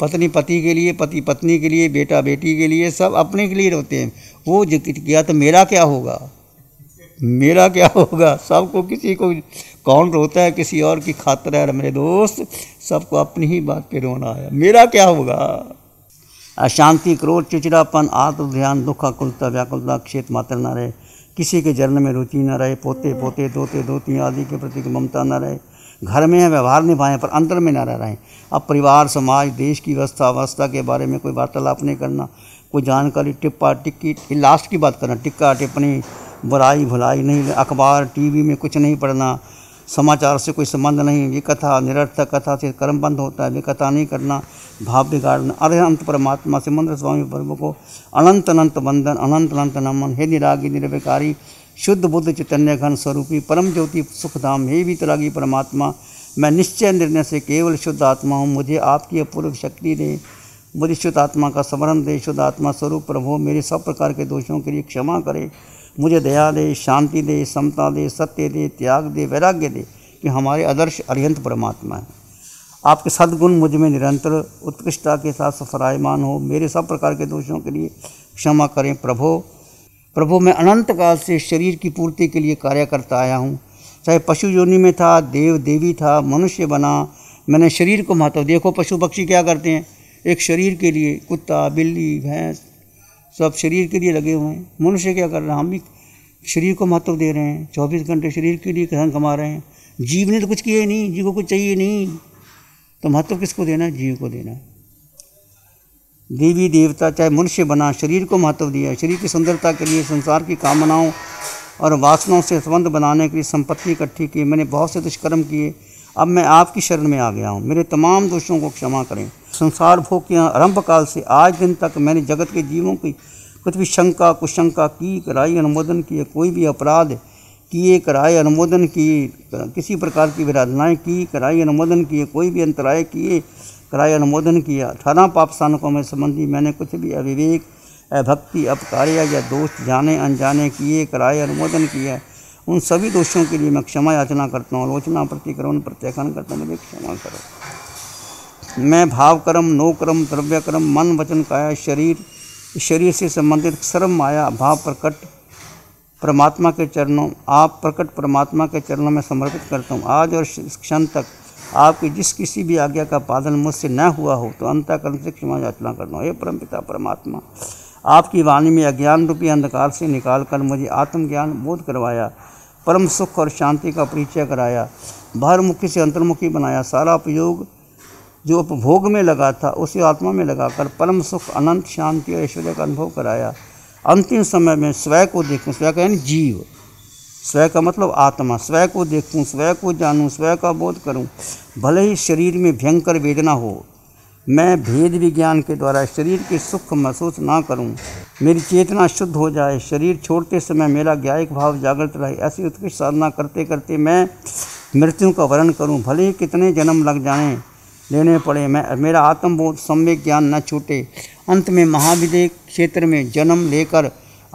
पत्नी पति के लिए पति पत्नी के लिए बेटा बेटी के लिए सब अपने के लिए रोते हैं वो किया तो मेरा क्या होगा मेरा क्या होगा सबको किसी को कौन रोता है किसी और की खातर है मेरे दोस्त सबको अपनी ही बात पे रोना आया मेरा क्या होगा अशांति क्रोध चिचड़ापन आत्म ध्यान दुख अकुलता व्याकुलता क्षेत्र मात्र न रहे किसी के जन्म में रुचि न रहे पोते पोते दोते दोती आदि के प्रति ममता न रहे घर में व्यवहार निभाएं पर अंतर में न रह रहे अब परिवार समाज देश की व्यवस्था अवस्था के बारे में कोई वार्तालाप नहीं करना कोई जानकारी टिप्पा टिक्की लास्ट की बात करना टिक्का टिप्पणी बुराई भुलाई नहीं अखबार टीवी में कुछ नहीं पढ़ना समाचार से कोई संबंध नहीं ये कथा निरर्थक कथा से कर्म बंद होता है वे कथा नहीं करना भाव बिगाड़ना अरे अनंत परमात्मा सिमंद्र स्वामी प्रभु को अनंत अनंत बंधन अनंत अनंत नमन हे निरागी निर्विकारी शुद्ध बुद्ध चैतन्य घन स्वरूपी परम ज्योति सुखधाम हे वितरागी परमात्मा मैं निश्चय निर्णय से केवल शुद्ध आत्मा हूँ मुझे आपकी अपूर्व शक्ति ने मुझे शुद्ध आत्मा का स्मरण दे शुद्ध आत्मा स्वरूप प्रभु मेरे सब प्रकार के दोषों के लिए क्षमा करे मुझे दया दे शांति दे समता दे सत्य दे त्याग दे वैराग्य दे कि हमारे आदर्श अरिहंत परमात्मा है आपके सद्गुण मुझ में निरंतर उत्कृष्टता के साथ सफरायमान हो मेरे सब प्रकार के दोषों के लिए क्षमा करें प्रभो प्रभु मैं अनंत काल से शरीर की पूर्ति के लिए कार्य करता आया हूँ चाहे पशु योनि में था देव देवी था मनुष्य बना मैंने शरीर को महत्व देखो पशु पक्षी क्या करते हैं एक शरीर के लिए कुत्ता बिल्ली भैंस सब शरीर के लिए लगे हुए हैं मनुष्य क्या कर रहे हैं हम भी शरीर को महत्व दे रहे हैं चौबीस घंटे शरीर के लिए धन कमा रहे हैं जीव ने तो कुछ किया ही नहीं जीव को कुछ चाहिए नहीं तो महत्व किसको देना है जीव को देना देवी देवता चाहे मनुष्य बना शरीर को महत्व दिया शरीर की सुंदरता के लिए संसार की कामनाओं और वासनाओं से संबंध बनाने के लिए संपत्ति इकट्ठी की मैंने बहुत से दुष्कर्म किए अब मैं आपकी शरण में आ गया हूँ मेरे तमाम दोषों को क्षमा करें संसार भोग के आरंभ काल से आज दिन तक मैंने जगत के जीवों की कुछ भी शंका कुशंका की कराई अनुमोदन किए कोई भी अपराध किए कराए अनुमोदन किए किसी प्रकार की विराधनाएँ की कराई अनुमोदन किए कोई भी अंतराय किए कराए अनुमोदन किया अठारह पाप स्थानकों में संबंधी मैंने कुछ भी अविवेक अभक्ति अपकार्य या दोष जाने अनजाने किए कराए अनुमोदन किया उन सभी दोषियों के लिए मैं क्षमा याचना करता हूँ आलोचना प्रतिक्रमण प्रत्याख्यान करता हूँ मुझे क्षमा करो मैं भावकर्म कर्म द्रव्यक्रम मन वचन काया शरीर शरीर से संबंधित सर्व माया भाव प्रकट परमात्मा के चरणों आप प्रकट परमात्मा के चरणों में समर्पित करता हूँ आज और क्षण तक आपकी जिस किसी भी आज्ञा का पालन मुझसे न हुआ हो तो अंताकरण से क्षमा याचना करना हे परम पिता परमात्मा आपकी वाणी में अज्ञान रूपी अंधकार से निकाल कर मुझे आत्मज्ञान बोध करवाया परम सुख और शांति का परिचय कराया बाहरमुखी से अंतर्मुखी बनाया सारा उपयोग जो उपभोग में लगा था उसी आत्मा में लगाकर परम सुख अनंत शांति और ऐश्वर्य का अनुभव कराया अंतिम समय में स्वय को देखूं स्वय का यानी जीव स्वय का मतलब आत्मा स्वय को देखूं स्वय को जानूं स्वय का बोध करूं भले ही शरीर में भयंकर वेदना हो मैं भेद विज्ञान के द्वारा शरीर के सुख महसूस ना करूं, मेरी चेतना शुद्ध हो जाए शरीर छोड़ते समय मेरा ज्ञायिक भाव जागृत रहे ऐसी उत्कृष्ट साधना करते करते मैं मृत्यु का वर्ण करूं, भले ही कितने जन्म लग जाएं लेने पड़े मैं मेरा आत्मबोध सम्यक ज्ञान न छूटे अंत में महाविदय क्षेत्र में जन्म लेकर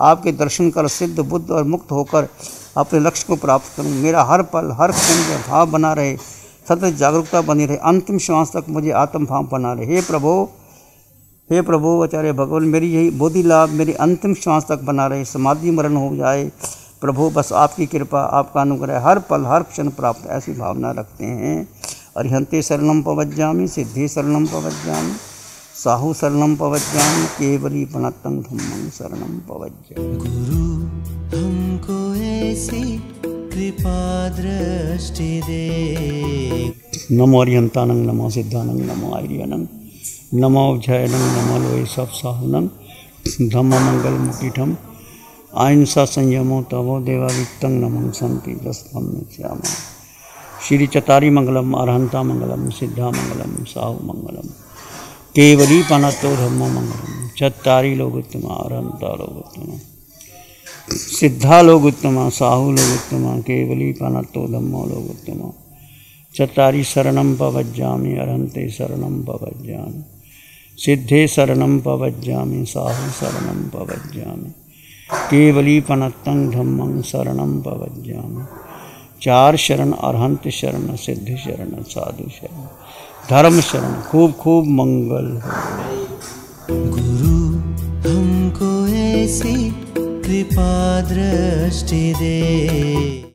आपके दर्शन कर सिद्ध बुद्ध और मुक्त होकर अपने लक्ष्य को प्राप्त करूँ मेरा हर पल हर क्षण भाव बना रहे सतत जागरूकता बनी रहे अंतिम श्वास तक मुझे आत्म भाव बना रहे हे प्रभो हे प्रभो आचार्य भगवान मेरी यही बोधि लाभ मेरी अंतिम श्वास तक बना रहे समाधि मरण हो जाए प्रभु बस आपकी कृपा आपका अनुग्रह हर पल हर क्षण प्राप्त ऐसी भावना रखते हैं अरिहंते शरणम पवज्जामी सिद्धि शरणम पवज्जामी साहू शरणम पवज्जाम केवली पणतम धम्मम शरणम पवज्जाम गुरु हमको ऐसी कृपादृष्टि दे नमो अरियंतानंग नमो सिद्धानंग नमो आर्यनंग नमो जयनंग नमो लोय सब साहुनंग धम्म मंगल मुकिठम अहिंसा संयमो तमो देवावित्तंग नमो संति दस्तम श्याम श्री चतारी मंगलम अरहंता मंगलम सिद्धा मंगलम साहु मंगलम केवली पनतो धम्म मंगलम चतारी लोगोत्तम अरहंता लोगोत्तम सिद्धा लोग उत्तम साहु लोग उत्तम केवली पनत्तो धम्मो लोग उत्तम चतारी शरणम पवज्जामी अरहंते शरणम पवज्जामी सिद्धे शरणम पवज्जामी साहु शरणम पवज्जामी केवली पनत्तं धम्मं शरणम पवज्जामी चार शरण अरहंत शरण सिद्ध शरण साधु शरण धर्म शरण खूब खूब मंगल गुरु हमको ऐसी कृपादृष्टिदे